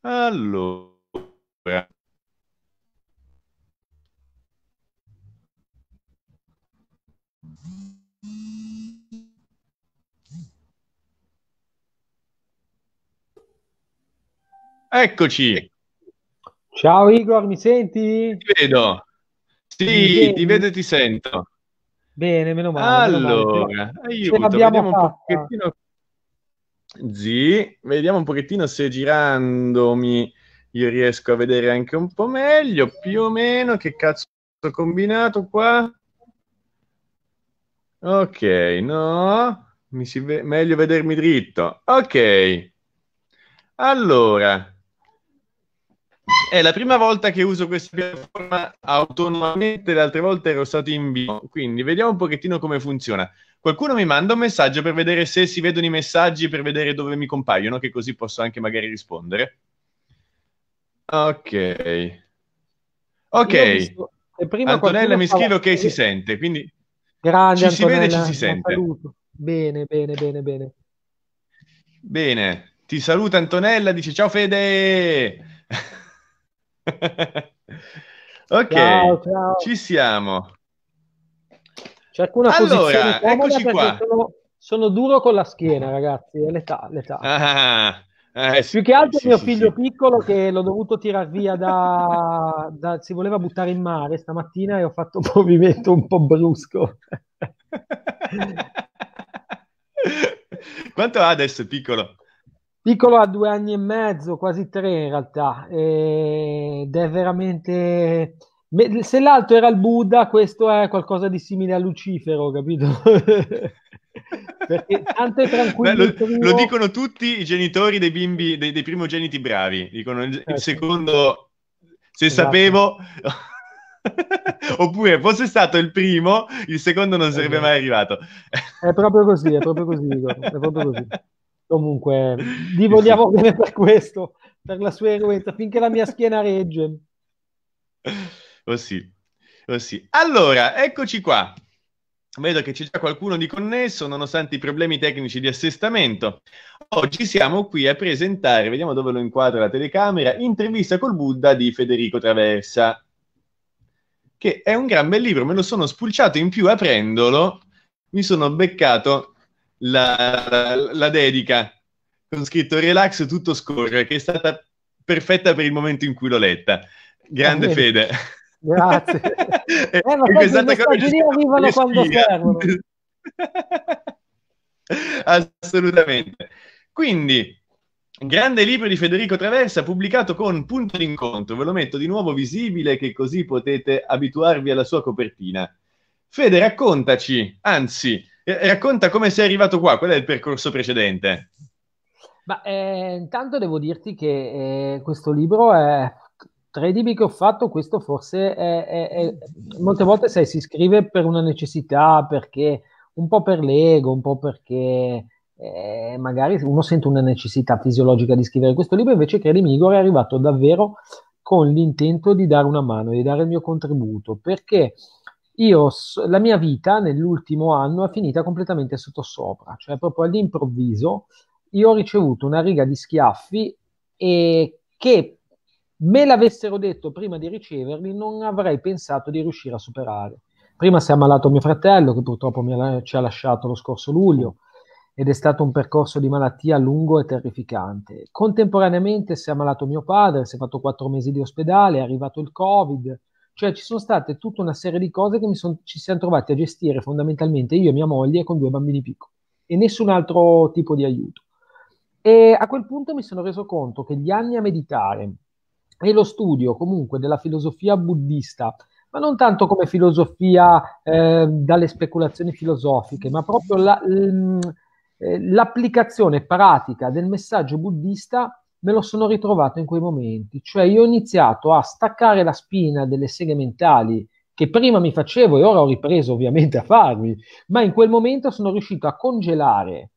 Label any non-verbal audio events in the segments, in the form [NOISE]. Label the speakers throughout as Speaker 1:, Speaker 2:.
Speaker 1: Allora.
Speaker 2: Eccoci. Ciao Igor, mi senti? Ti vedo. Sì, ti vedo e ti
Speaker 1: sento.
Speaker 2: Bene, meno male. Allora, meno male. aiuto, vediamo fatta. un pochettino
Speaker 1: G, vediamo un pochettino se girandomi io riesco a vedere anche un po' meglio, più o meno, che cazzo ho combinato qua? Ok, no, mi si ve- meglio vedermi dritto. Ok, allora, è la prima volta che uso questa piattaforma autonomamente, le altre volte ero stato in vivo, quindi vediamo un pochettino come funziona. Qualcuno mi manda un messaggio per vedere se si vedono i messaggi, per vedere dove mi compaiono, che così posso anche magari rispondere. Ok.
Speaker 2: Ok. Antonella mi scrive ok, si
Speaker 1: sente, quindi Grande, ci Antonella, si vede e ci si sente.
Speaker 2: Bene, bene, bene, bene.
Speaker 1: Bene, ti saluta Antonella, dice ciao Fede. [LAUGHS] ok, ciao, ciao. ci siamo.
Speaker 2: C'è alcuna allora, eccoci qua. Sono, sono, duro con la schiena, ragazzi, è l'età. l'età.
Speaker 1: Ah, ah, ah, eh, Più che altro sì, mio sì, figlio
Speaker 2: sì. piccolo che l'ho dovuto tirare via da, da, si voleva buttare in mare stamattina e ho fatto un [LAUGHS] movimento un po' brusco. [LAUGHS]
Speaker 1: Quanto ha adesso piccolo?
Speaker 2: Piccolo ha due anni e mezzo, quasi tre in realtà, ed è veramente se l'altro era il Buddha, questo è qualcosa di simile a Lucifero, capito? [LAUGHS] Perché tanto è lo, primo... lo,
Speaker 1: dicono tutti i genitori dei bimbi, dei, dei primogeniti bravi. Dicono il, il eh, secondo, se esatto. sapevo.
Speaker 2: [LAUGHS] Oppure
Speaker 1: fosse stato il primo, il secondo non sarebbe esatto. mai arrivato.
Speaker 2: è proprio così, è proprio così. È proprio così. Comunque, vi vogliamo bene per questo, per la sua eroenza, finché la mia schiena regge.
Speaker 1: Oh sì, oh sì. Allora, eccoci qua. Vedo che c'è già qualcuno di connesso, nonostante i problemi tecnici di assestamento. Oggi siamo qui a presentare, vediamo dove lo inquadra la telecamera, Intervista col Buddha di Federico Traversa, che è un gran bel libro, me lo sono spulciato in più aprendolo, mi sono beccato la, la, la dedica con scritto Relax tutto scorre, che è stata perfetta per il momento in cui l'ho letta. Grande fede.
Speaker 2: Grazie. [LAUGHS] eh, ma gli Stati Uniti arrivano quando servono.
Speaker 1: [LAUGHS] Assolutamente. Quindi, grande libro di Federico Traversa, pubblicato con punto d'incontro. Ve lo metto di nuovo visibile, che così potete abituarvi alla sua copertina. Fede, raccontaci, anzi, eh, racconta come sei arrivato qua, qual è il percorso precedente?
Speaker 2: Ma, eh, intanto devo dirti che eh, questo libro è trading che ho fatto, questo forse è, è, è, molte volte sai, si scrive per una necessità, perché un po' per l'ego, un po' perché eh, magari uno sente una necessità fisiologica di scrivere questo libro, invece credimi Igor è arrivato davvero con l'intento di dare una mano, di dare il mio contributo, perché io, la mia vita nell'ultimo anno è finita completamente sottosopra, cioè proprio all'improvviso io ho ricevuto una riga di schiaffi e che me l'avessero detto prima di riceverli, non avrei pensato di riuscire a superare. Prima si è ammalato mio fratello, che purtroppo ha, ci ha lasciato lo scorso luglio, ed è stato un percorso di malattia lungo e terrificante. Contemporaneamente si è ammalato mio padre, si è fatto quattro mesi di ospedale, è arrivato il Covid, cioè ci sono state tutta una serie di cose che son, ci siamo trovati a gestire fondamentalmente io e mia moglie con due bambini piccoli e nessun altro tipo di aiuto. E a quel punto mi sono reso conto che gli anni a meditare, e lo studio comunque della filosofia buddista, ma non tanto come filosofia eh, dalle speculazioni filosofiche, ma proprio la, eh, l'applicazione pratica del messaggio buddista me lo sono ritrovato in quei momenti, cioè io ho iniziato a staccare la spina delle seghe mentali che prima mi facevo e ora ho ripreso ovviamente a farmi, ma in quel momento sono riuscito a congelare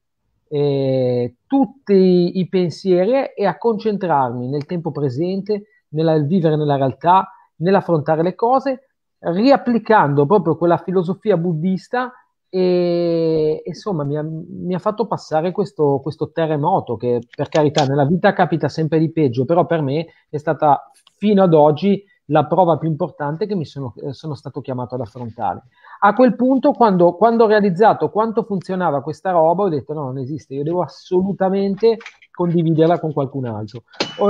Speaker 2: eh, tutti i pensieri e a concentrarmi nel tempo presente nel vivere nella realtà, nell'affrontare le cose, riapplicando proprio quella filosofia buddista e insomma mi ha, mi ha fatto passare questo, questo, terremoto che per carità nella vita capita sempre di peggio, però per me è stata fino ad oggi la prova più importante che mi sono, eh, sono stato chiamato ad affrontare. A quel punto, quando, quando, ho realizzato quanto funzionava questa roba, ho detto no, non esiste, io devo assolutamente condividerla con qualcun altro.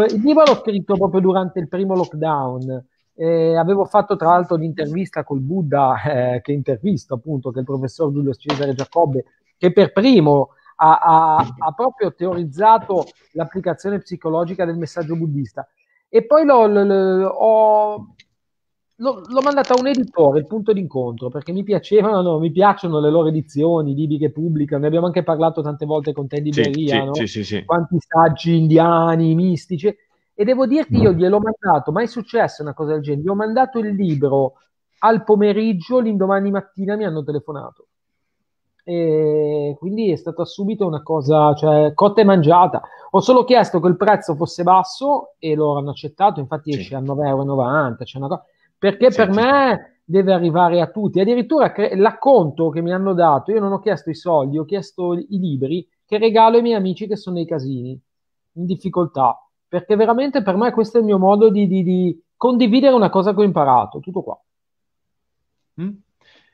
Speaker 2: Il libro l'ho scritto proprio durante il primo lockdown, eh, avevo fatto tra l'altro l'intervista col Buddha eh, che intervista appunto, che è il professor Giulio Cesare Giacobbe, che per primo ha, ha, ha proprio teorizzato l'applicazione psicologica del messaggio buddista e poi l'ho, l'ho, l'ho, l'ho mandata a un editore, il punto d'incontro, perché mi piacevano, mi piacciono le loro edizioni, i libri che pubblicano, ne abbiamo anche parlato tante volte con Teddy sì, Beria, no? quanti saggi indiani, mistici, e devo dirti mm. io gliel'ho mandato, mai è successo una cosa del genere, gli ho mandato il libro al pomeriggio, l'indomani mattina mi hanno telefonato e quindi è stata subito una cosa cioè, cotta e mangiata. Ho solo chiesto che il prezzo fosse basso e loro hanno accettato, infatti sì. esce a 9,90 euro, cioè co- perché sì, per sì. me deve arrivare a tutti. Addirittura cre- l'acconto che mi hanno dato, io non ho chiesto i soldi, ho chiesto i libri che regalo ai miei amici che sono nei casini, in difficoltà, perché veramente per me questo è il mio modo di, di, di condividere una cosa che ho imparato, tutto qua.
Speaker 1: Mm?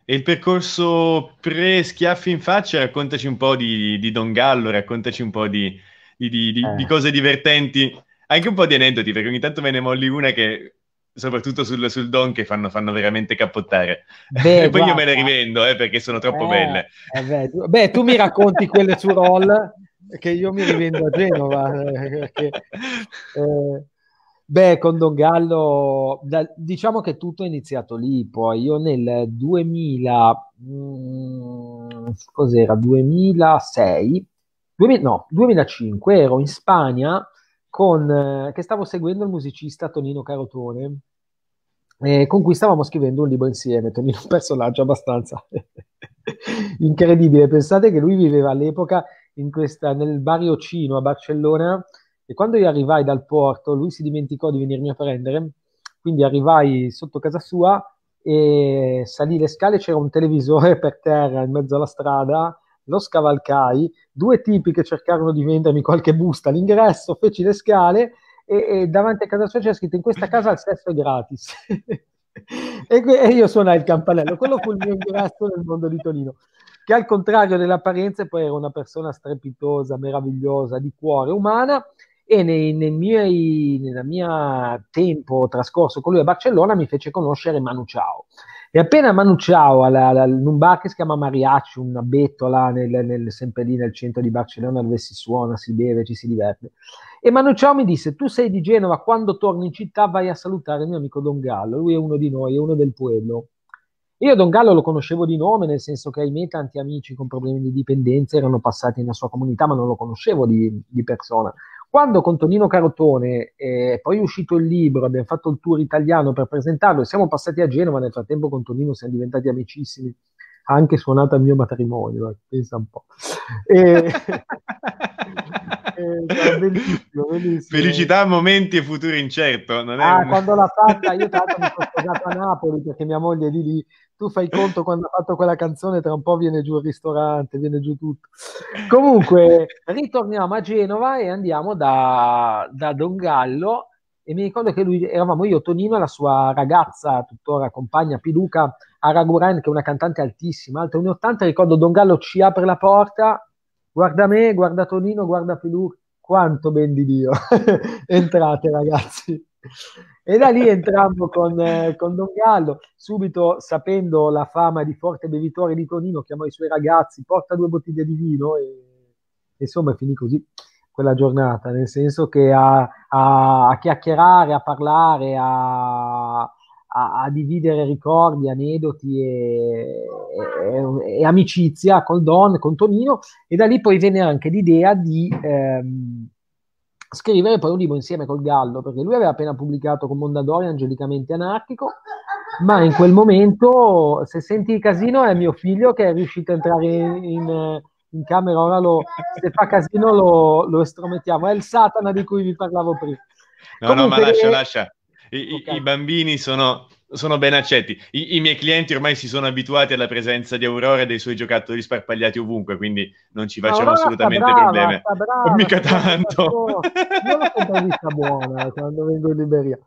Speaker 1: E il percorso pre-schiaffi in faccia, raccontaci un po' di, di Don Gallo, raccontaci un po' di, di, di eh. cose divertenti, anche un po' di aneddoti, perché ogni tanto me ne molli una che, soprattutto sul, sul Don, che fanno, fanno veramente cappottare.
Speaker 2: Beh, [LAUGHS] e poi guarda. io me le
Speaker 1: rivendo, eh, perché sono troppo eh, belle.
Speaker 2: Eh, beh tu, beh, tu mi racconti quelle su Roll, che io mi rivendo a Genova. Perché, eh, eh Beh, con Don Gallo, da, diciamo che tutto è iniziato lì, poi io nel 2000, mh, mm, cos'era, 2006, 2000, no, 2005 ero in Spagna con, eh, che stavo seguendo il musicista Tonino Carotone, eh, con cui stavamo scrivendo un libro insieme, Tonino è un personaggio abbastanza [LAUGHS] incredibile, pensate che lui viveva all'epoca questa, nel barrio Cino a Barcellona, e quando io arrivai dal porto, lui si dimenticò di venirmi a prendere, quindi arrivai sotto casa sua e salì le scale, c'era un televisore [LAUGHS] per terra in mezzo alla strada, lo scavalcai, due tipi che cercarono di vendermi qualche busta all'ingresso, feci le scale e, e davanti a casa sua c'era scritto in questa casa il sesso è gratis. [LAUGHS] e, e io suonai il campanello, quello fu il mio ingresso nel mondo di Torino che al contrario delle apparenze poi era una persona strepitosa, meravigliosa, di cuore umana e nei, nel, mio, nella mia tempo trascorso con lui a Barcellona mi fece conoscere Manu Ciao. E appena Manu Ciao, alla, alla, in un bar che si chiama Mariacci, una bettola nel, nel, sempre lì nel centro di Barcellona dove si suona, si beve, ci si diverte. E Manu Ciao mi disse, tu sei di Genova, quando torni in città vai a salutare il mio amico Don Gallo, lui è uno di noi, è uno del pueblo. Io Don Gallo lo conoscevo di nome, nel senso che ahimè tanti amici con problemi di dipendenza erano passati nella sua comunità, ma non lo conoscevo di, di persona. Quando con Tonino Carotone eh, è poi uscito il libro, abbiamo fatto il tour italiano per presentarlo, e siamo passati a Genova, nel frattempo con Tonino siamo diventati amicissimi, ha anche suonato al mio matrimonio, eh, pensa un po'. [LAUGHS] E... Eh, [LAUGHS] Eh, cioè, bellissimo, bellissimo. Felicità,
Speaker 1: momenti e futuro incerto. Non è ah, un... quando
Speaker 2: l'ha fatta, io tanto mi sono [LAUGHS] sposato a Napoli perché mia moglie è di lì. Tu fai conto quando ha fatto quella canzone, tra un po' viene giù il ristorante, viene giù tutto. Comunque, ritorniamo a Genova e andiamo da, da Don Gallo. E mi ricordo che lui, eravamo io, Tonino e la sua ragazza, tuttora compagna Piduca Araguren, che è una cantante altissima, alta 1,80. Ricordo Don Gallo ci apre la porta guarda me, guarda Tonino, guarda Pilu, quanto ben di Dio. [LAUGHS] Entrate ragazzi. E da lì entrammo con, eh, con, Don Gallo, subito sapendo la fama di forte bevitore di Tonino, chiamò i suoi ragazzi, porta due bottiglie di vino e insomma finì così quella giornata, nel senso che a, a, a chiacchierare, a parlare, a a, a dividere ricordi, aneddoti e, e, e, amicizia col Don, con Tonino, e da lì poi venne anche l'idea di ehm, scrivere poi un libro insieme col Gallo, perché lui aveva appena pubblicato con Mondadori Angelicamente Anarchico, ma in quel momento, se senti il casino, è mio figlio che è riuscito a entrare in, in in camera, ora lo, se fa casino lo, lo estromettiamo. È il Satana di cui vi parlavo prima. No, Comunque, no, ma lascia, eh, lascia.
Speaker 1: I, okay. i bambini sono, sono, ben accetti. I, I, miei clienti ormai si sono abituati alla presenza di Aurora e dei suoi giocattoli sparpagliati ovunque, quindi non ci facciamo Aurora assolutamente brava, problemi.
Speaker 2: Brava, [LAUGHS] Mica tanto. Non ho un'intervista buona quando vengo in Liberia.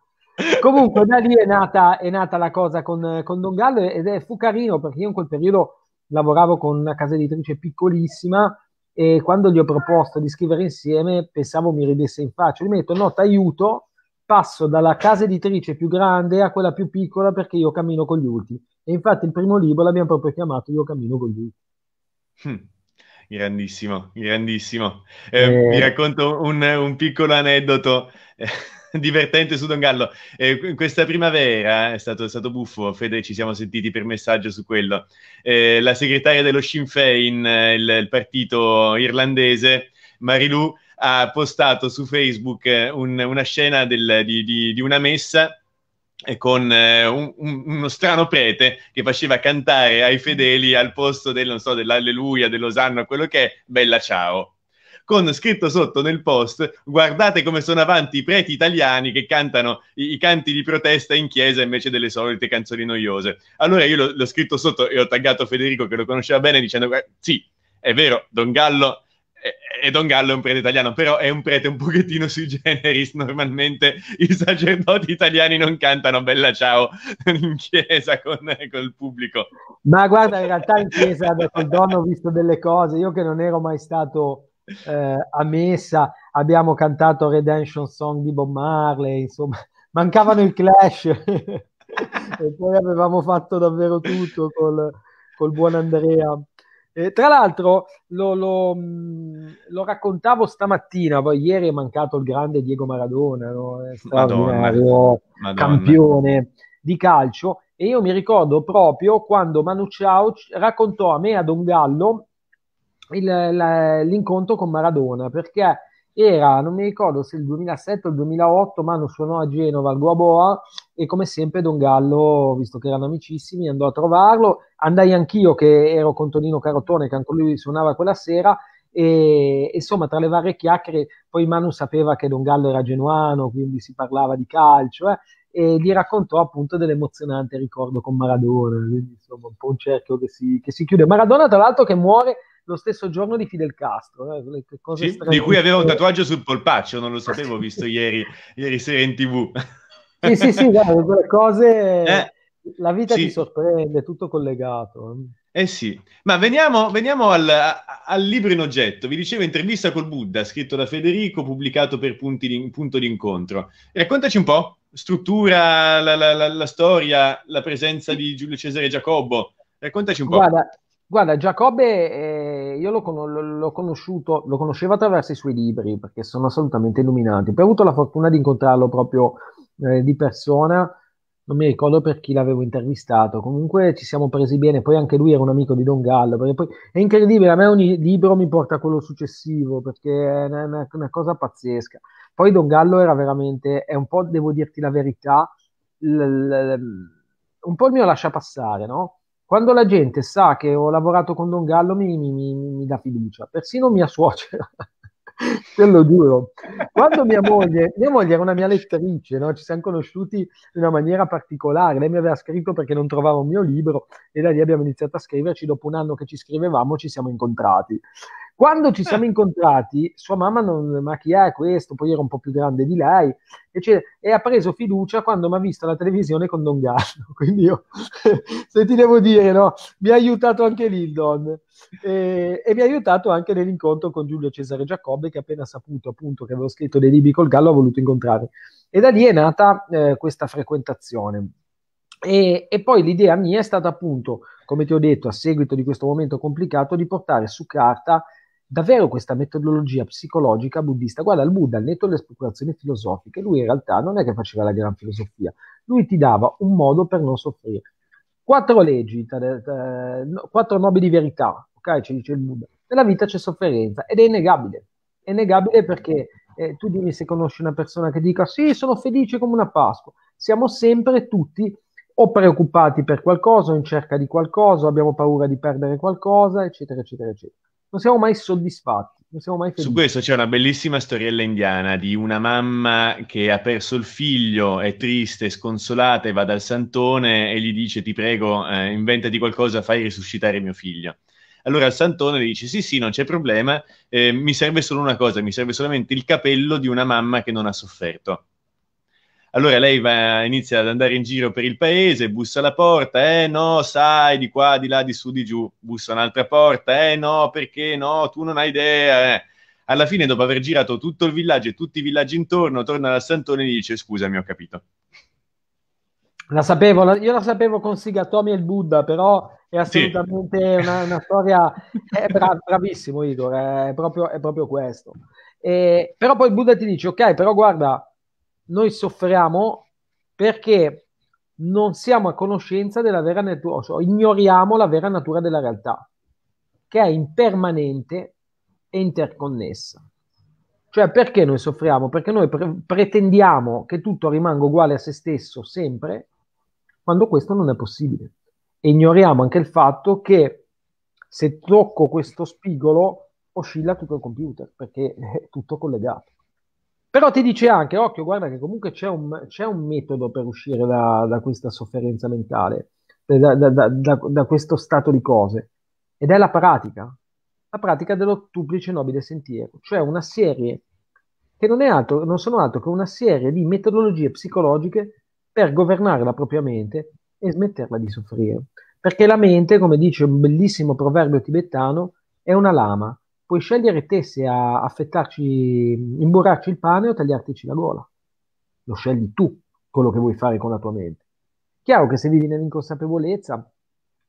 Speaker 2: Comunque da lì è nata, è nata la cosa con, con Don Gallo ed è, fu carino perché io in quel periodo lavoravo con una casa editrice piccolissima e quando gli ho proposto di scrivere insieme pensavo mi ridesse in faccia. Gli mi detto no, ti aiuto passo dalla casa editrice più grande a quella più piccola perché io cammino con gli ultimi. E infatti il primo libro l'abbiamo proprio chiamato Io cammino con gli ultimi. Hmm.
Speaker 1: Grandissimo, grandissimo. Eh, eh... Vi racconto un, un piccolo aneddoto eh, [LAUGHS] divertente su Don Gallo. Eh, questa primavera eh, è stato, è stato, buffo, Fede, ci siamo sentiti per messaggio su quello. la segretaria dello Sinn Fein, il, il partito irlandese, Marilu, ha postato su Facebook eh, un, una scena del, di, di, di una messa eh, con eh, un, uno strano prete che faceva cantare ai fedeli al posto del, non so, dell'alleluia, dell'osanno, quello che è, bella ciao. Con scritto sotto nel post, guardate come sono avanti i preti italiani che cantano i, i canti di protesta in chiesa invece delle solite canzoni noiose. Allora io l'ho, l'ho scritto sotto e ho taggato Federico che lo conosceva bene dicendo, sì, è vero, Don Gallo e Don Gallo è un prete italiano, però è un prete un pochettino sui generis. Normalmente i sacerdoti italiani non cantano Bella Ciao in chiesa con, con il pubblico.
Speaker 2: Ma guarda, in realtà in chiesa col Don ho visto delle cose. Io che non ero mai stato eh, a messa, abbiamo cantato Redemption Song di Bob Marley, insomma, [LAUGHS] mancavano il clash. [LAUGHS] e poi avevamo fatto davvero tutto col, col buon Andrea eh, tra l'altro lo, lo, mm, lo, raccontavo stamattina, poi ieri è mancato il grande Diego Maradona, no? straordinario Madonna, Madonna. campione di calcio. E io mi ricordo proprio quando Manu Ciao raccontò a me a Don Gallo il, la, l'incontro con Maradona, perché era, non mi ricordo se il 2007 o il 2008, Manu suonò a Genova al Guaboa e come sempre Don Gallo, visto che erano amicissimi, andò a trovarlo, andai anch'io che ero con Tonino Carotone che anche lui suonava quella sera e insomma tra le varie chiacchiere poi Manu sapeva che Don Gallo era genuano, quindi si parlava di calcio eh, e gli raccontò appunto dell'emozionante ricordo con Maradona, quindi insomma un po' un cerchio che si, che si chiude. Maradona tra l'altro che muore lo stesso giorno di Fidel Castro. Eh, sì, di cui aveva
Speaker 1: un tatuaggio sul polpaccio, non lo [LAUGHS] sapevo, visto ieri, ieri sera in tv.
Speaker 2: sì, sì, sì, guarda, quelle cose... Eh, la vita sì. ti sorprende, tutto collegato.
Speaker 1: Eh, eh sì, ma veniamo, veniamo al, al, libro in oggetto. Vi dicevo Intervista col Buddha, scritto da Federico, pubblicato per punti, di, Punto d'Incontro. Raccontaci un po', struttura, la, la, la, la storia, la presenza di Giulio Cesare Giacobbo. Raccontaci
Speaker 2: un po'. Guarda, Guarda, Giacobbe eh, io l'ho, con- conosciuto, lo conoscevo attraverso i suoi libri perché sono assolutamente illuminanti. Poi ho avuto la fortuna di incontrarlo proprio eh, di persona, non mi ricordo per chi l'avevo intervistato, comunque ci siamo presi bene, poi anche lui era un amico di Don Gallo, poi, è incredibile, a me ogni libro mi porta a quello successivo perché è una, una cosa pazzesca. Poi Don Gallo era veramente, è un po', devo dirti la verità, l- l- un po' il mio lasciapassare, no? Quando la gente sa che ho lavorato con Don Gallo mi, mi, mi, mi dà fiducia, persino mia suocera. te lo giuro. Quando mia moglie, mia moglie era una mia lettrice, no? ci siamo conosciuti in una maniera particolare. Lei mi aveva scritto perché non trovava un mio libro e da lì abbiamo iniziato a scriverci. Dopo un anno che ci scrivevamo, ci siamo incontrati. Quando ci siamo eh. incontrati, sua mamma non, ma chi è questo? Poi era un po' più grande di lei, eccetera, e ha preso fiducia quando mi ha visto la televisione con Don Gallo. [LAUGHS] Quindi io, [LAUGHS] se ti devo dire, no, mi ha aiutato anche lì il Don. E, e mi ha aiutato anche nell'incontro con Giulio Cesare Giacobbe, che appena saputo appunto che avevo scritto dei libri col Gallo, ha voluto incontrarmi. E da lì è nata eh, questa frequentazione. E, e, poi l'idea mia è stata appunto, come ti ho detto, a seguito di questo momento complicato, di portare su carta davvero questa metodologia psicologica buddista. Guarda, il Buddha, al netto delle speculazioni filosofiche, lui in realtà non è che faceva la gran filosofia, lui ti dava un modo per non soffrire. Quattro leggi, quattro nobili verità, ok? Ci dice il Buddha. Nella vita c'è sofferenza ed è innegabile. È innegabile perché eh, tu dimmi se conosci una persona che dica sì, sono felice come una Pasqua. Siamo sempre tutti o preoccupati per qualcosa, o in cerca di qualcosa, abbiamo paura di perdere qualcosa, eccetera, eccetera, eccetera non siamo mai soddisfatti. Su questo
Speaker 1: c'è una bellissima storiella indiana di una mamma che ha perso il figlio, è triste, sconsolata e va dal santone e gli dice ti prego eh, inventati qualcosa, fai risuscitare mio figlio. Allora il santone gli dice sì sì non c'è problema, eh, mi serve solo una cosa, mi serve solamente il capello di una mamma che non ha sofferto. Allora lei va, inizia ad andare in giro per il paese, bussa alla porta, eh no, sai, di qua, di là, di su, di giù, bussa un'altra porta, eh no, perché no, tu non hai idea. Eh. Alla fine, dopo aver girato tutto il villaggio e tutti i villaggi intorno, torna da Santone e gli dice scusami, ho capito.
Speaker 2: La sapevo, la, io la sapevo con Sigatomi e il Buddha, però è assolutamente sì. una, una, storia... È bra, bravissimo Igor, è proprio, è proprio questo. E, però poi il Buddha ti dice, ok, però guarda, noi soffriamo perché non siamo a conoscenza della vera natura, cioè ignoriamo la vera natura della realtà, che è impermanente e interconnessa. Cioè, perché noi soffriamo? Perché noi pre- pretendiamo che tutto rimanga uguale a se stesso sempre, quando questo non è possibile. E ignoriamo anche il fatto che se tocco questo spigolo oscilla tutto il computer, perché è tutto collegato. Però ti dice anche, occhio, guarda che comunque c'è un, c'è un metodo per uscire da, da questa sofferenza mentale, eh, da, da, da, questo stato di cose, ed è la pratica, la pratica dell'ottuplice nobile sentiero, cioè una serie che non, altro, non sono altro che una serie di metodologie psicologiche per governare la propria mente e smetterla di soffrire. Perché la mente, come dice un bellissimo proverbio tibetano, è una lama puoi scegliere te se affettarci, imburrarci il pane o tagliartici la gola. Lo scegli tu quello che vuoi fare con la tua mente. Chiaro che se vivi nell'inconsapevolezza,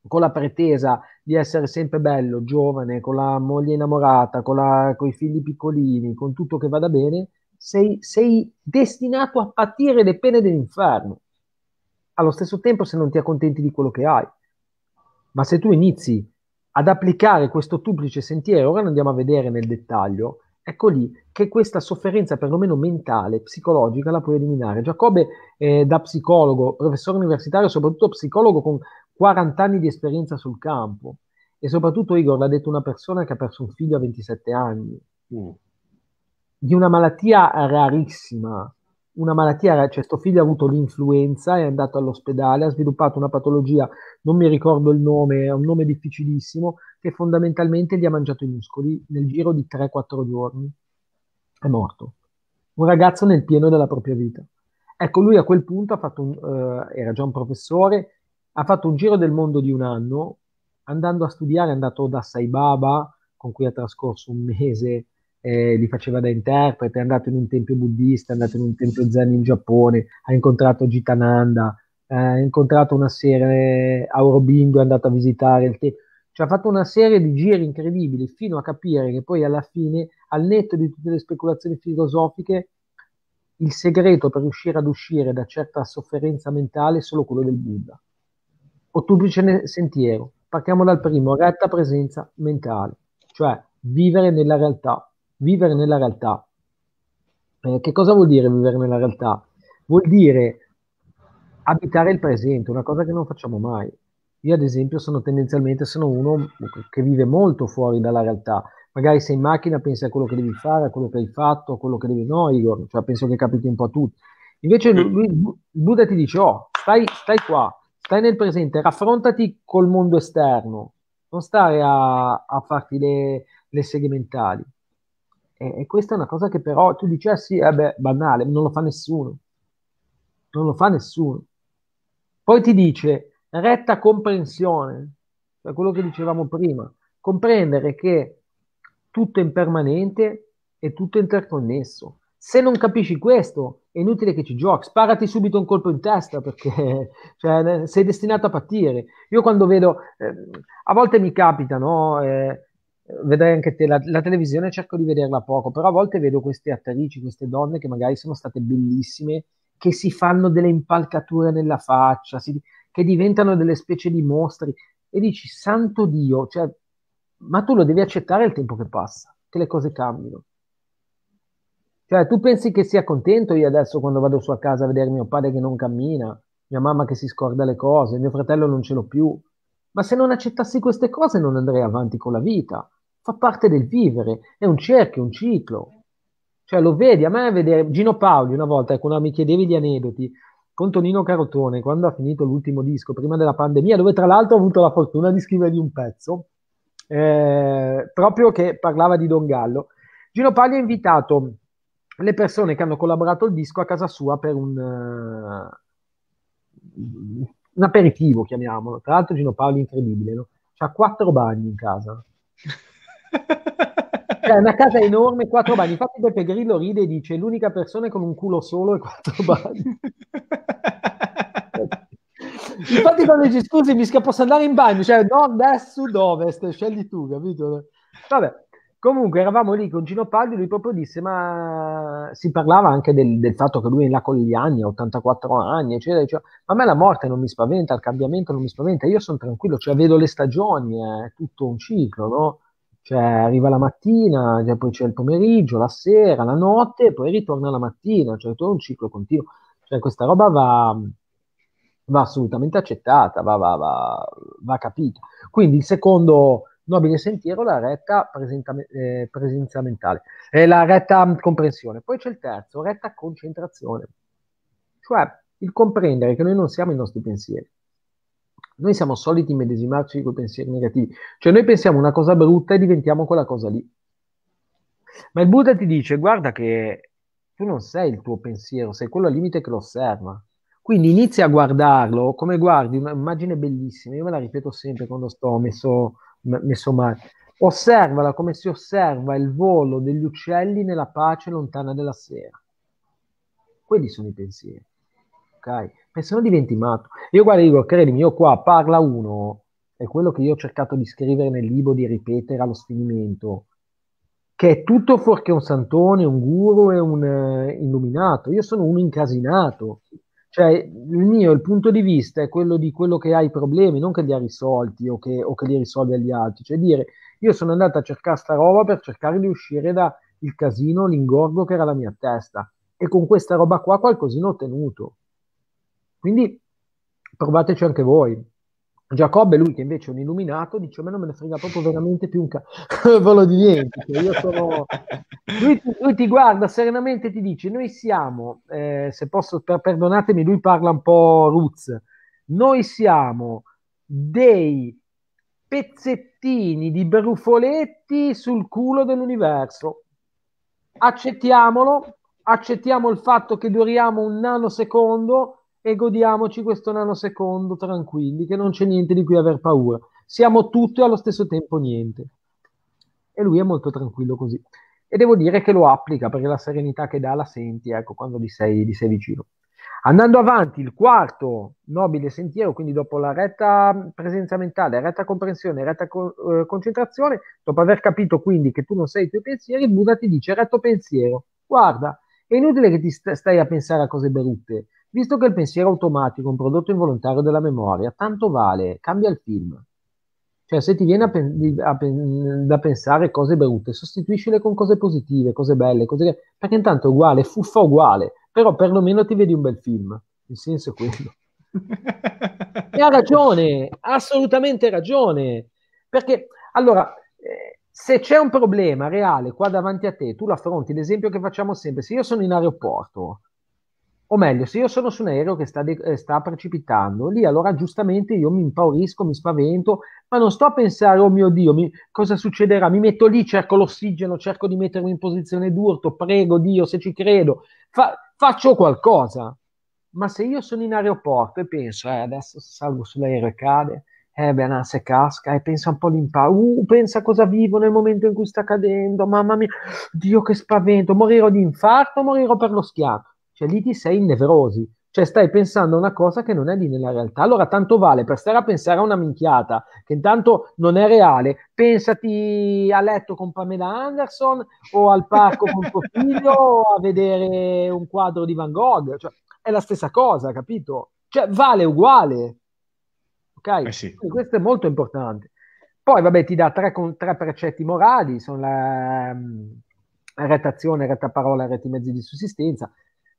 Speaker 2: con la pretesa di essere sempre bello, giovane, con la moglie innamorata, con, la, con i figli piccolini, con tutto che vada bene, sei, sei destinato a patire le pene dell'inferno. Allo stesso tempo se non ti accontenti di quello che hai. Ma se tu inizi ad applicare questo duplice sentiero, ora andiamo a vedere nel dettaglio, ecco lì che questa sofferenza perlomeno mentale, psicologica, la puoi eliminare. Giacobbe eh, da psicologo, professore universitario, soprattutto psicologo con 40 anni di esperienza sul campo e soprattutto Igor l'ha detto una persona che ha perso un figlio a 27 anni, mm. di una malattia rarissima, una malattia, cioè sto figlio ha avuto l'influenza, è andato all'ospedale, ha sviluppato una patologia, non mi ricordo il nome, è un nome difficilissimo, che fondamentalmente gli ha mangiato i muscoli nel giro di 3-4 giorni. È morto. Un ragazzo nel pieno della propria vita. Ecco, lui a quel punto un, eh, era già un professore, ha fatto un giro del mondo di un anno, andando a studiare, è andato da Saibaba, con cui ha trascorso un mese eh, li faceva da interprete, è andato in un tempio buddista, è andato in un tempio zen in Giappone, ha incontrato Gitananda, eh, ha incontrato una serie, Aurobindo è andato a visitare il tempio, cioè ha fatto una serie di giri incredibili fino a capire che poi alla fine, al netto di tutte le speculazioni filosofiche, il segreto per riuscire ad uscire da certa sofferenza mentale è solo quello del Buddha. Ottuplice sentiero. Partiamo dal primo, retta presenza mentale, cioè vivere nella realtà, vivere nella realtà. Eh, che cosa vuol dire vivere nella realtà? Vuol dire abitare il presente, una cosa che non facciamo mai. Io ad esempio sono tendenzialmente sono uno che vive molto fuori dalla realtà. Magari sei in macchina, pensi a quello che devi fare, a quello che hai fatto, a quello che devi no, Igor, cioè penso che capiti un po' a tutti. Invece lui, il Buddha ti dice, oh, stai, stai qua, stai nel presente, raffrontati col mondo esterno, non stare a, a farti le, le seghe mentali. E, e, questa è una cosa che però tu dici, ah sì, eh banale, non lo fa nessuno. Non lo fa nessuno. Poi ti dice, retta comprensione, cioè quello che dicevamo prima, comprendere che tutto è impermanente e tutto è interconnesso. Se non capisci questo, è inutile che ci giochi. Sparati subito un colpo in testa perché [LAUGHS] cioè, sei destinato a patire. Io quando vedo, eh, a volte mi capita, no? Eh, vedrai anche te, la, la, televisione cerco di vederla poco, però a volte vedo queste attrici, queste donne che magari sono state bellissime, che si fanno delle impalcature nella faccia, si, che diventano delle specie di mostri, e dici, santo Dio, cioè, ma tu lo devi accettare il tempo che passa, che le cose cambiano. Cioè, tu pensi che sia contento io adesso quando vado su a casa a vedere mio padre che non cammina, mia mamma che si scorda le cose, mio fratello non ce l'ho più, ma se non accettassi queste cose non andrei avanti con la vita fa parte del vivere, è un cerchio, un ciclo. Cioè lo vedi, a me vedere Gino Paoli una volta, quando ecco, mi chiedevi di aneddoti, con Tonino Carotone, quando ha finito l'ultimo disco, prima della pandemia, dove tra l'altro ho avuto la fortuna di scrivergli un pezzo, eh, proprio che parlava di Don Gallo, Gino Paoli ha invitato le persone che hanno collaborato al disco a casa sua per un, uh, un aperitivo, chiamiamolo. Tra l'altro Gino Paoli è incredibile, no? ha quattro bagni in casa cioè, è una casa enorme, quattro bagni. Infatti Beppe Grillo ride e dice l'unica persona con un culo solo e quattro [LAUGHS] bagni. Infatti quando dice scusi mi posso andare in bagno, cioè nord, est, sud, ovest, scegli tu, capito? Vabbè, comunque eravamo lì con Gino Paldi, lui proprio disse ma si parlava anche del, del fatto che lui è là con gli anni, 84 anni, eccetera, eccetera. Ma a me la morte non mi spaventa, il cambiamento non mi spaventa, io sono tranquillo, cioè vedo le stagioni, è tutto un ciclo, no? Cioè, arriva la mattina, poi c'è il pomeriggio, la sera, la notte, poi ritorna la mattina, cioè tutto un ciclo continuo. Cioè, questa roba va, va assolutamente accettata, va, va, va, capita. Quindi il secondo nobile sentiero, la retta presenta, eh, presenza mentale, eh, la retta comprensione. Poi c'è il terzo, retta concentrazione, cioè il comprendere che noi non siamo i nostri pensieri noi siamo soliti medesimarci con i pensieri negativi, cioè noi pensiamo una cosa brutta e diventiamo quella cosa lì. Ma il Buddha ti dice, guarda che tu non sei il tuo pensiero, sei quello al limite che lo osserva. Quindi inizia a guardarlo come guardi un'immagine bellissima, io me la ripeto sempre quando sto messo, messo male. Osservala come si osserva il volo degli uccelli nella pace lontana della sera. Quelli sono i pensieri ok? Perché se no diventi matto. Io guarda, dico, credimi, io qua parla uno, è quello che io ho cercato di scrivere nel libro, di ripetere allo sfinimento, che è tutto fuorché un santone, un guru e un eh, illuminato. Io sono un incasinato. Cioè, il mio, il punto di vista è quello di quello che ha i problemi, non che li ha risolti o che, o che li risolve agli altri. Cioè dire, io sono andato a cercare sta roba per cercare di uscire dal casino, l'ingorgo che era la mia testa. E con questa roba qua qualcosina ho ottenuto. Quindi provateci anche voi. Giacobbe, lui che invece è un illuminato, dice: A me non me ne frega proprio veramente più un cavolo [LAUGHS] di niente. Cioè sono... [LAUGHS] Lui, lui, ti guarda serenamente e ti dice: Noi siamo, eh, se posso, per, perdonatemi, lui parla un po' Roots. Noi siamo dei pezzettini di brufoletti sul culo dell'universo. Accettiamolo, accettiamo il fatto che duriamo un nanosecondo e godiamoci questo nanosecondo tranquilli, che non c'è niente di cui aver paura. Siamo tutti e allo stesso tempo niente. E lui è molto tranquillo così. E devo dire che lo applica perché la serenità che dà la senti, ecco, quando gli sei, gli sei vicino. Andando avanti, il quarto nobile sentiero, quindi dopo la retta presenza mentale, retta comprensione, retta co- eh, concentrazione, dopo aver capito quindi che tu non sei i tuoi pensieri, il Buddha ti dice retto pensiero, guarda, è inutile che ti st- stai a pensare a cose brutte, Visto che il pensiero automatico è un prodotto involontario della memoria, tanto vale, cambia il film. Cioè, se ti viene a pen- a pen- da pensare cose brutte, sostituiscile con cose positive, cose belle, cose che... perché intanto è uguale, fuffa uguale, però perlomeno ti vedi un bel film. Il senso è quello. [LAUGHS] e ha ragione, ha assolutamente ragione. Perché, allora, eh, se c'è un problema reale qua davanti a te, tu l'affronti. L'esempio che facciamo sempre, se io sono in aeroporto o meglio, se io sono su un aereo che sta, de- eh, sta, precipitando, lì allora giustamente io mi impaurisco, mi spavento, ma non sto a pensare, oh mio Dio, mi- cosa succederà? Mi metto lì, cerco l'ossigeno, cerco di mettermi in posizione d'urto, prego Dio se ci credo, fa- faccio qualcosa. Ma se io sono in aeroporto e penso, eh, adesso salgo sull'aereo e cade, eh beh, se casca, e eh, pensa un po' all'impatto, uh, pensa cosa vivo nel momento in cui sta cadendo, mamma mia, Dio che spavento, morirò di infarto, o morirò per lo schianto cioè lì ti sei in nevrosi, cioè stai pensando a una cosa che non è lì nella realtà. Allora tanto vale per stare a pensare a una minchiata che intanto non è reale, pensati a letto con Pamela Anderson o al parco con tuo figlio o a vedere un quadro di Van Gogh, cioè, è la stessa cosa, capito? Cioè vale uguale. Ok? Eh sì. questo è molto importante. Poi vabbè ti dà tre, tre precetti morali, sono la, la mm, retazione, retta parola, reti mezzi di sussistenza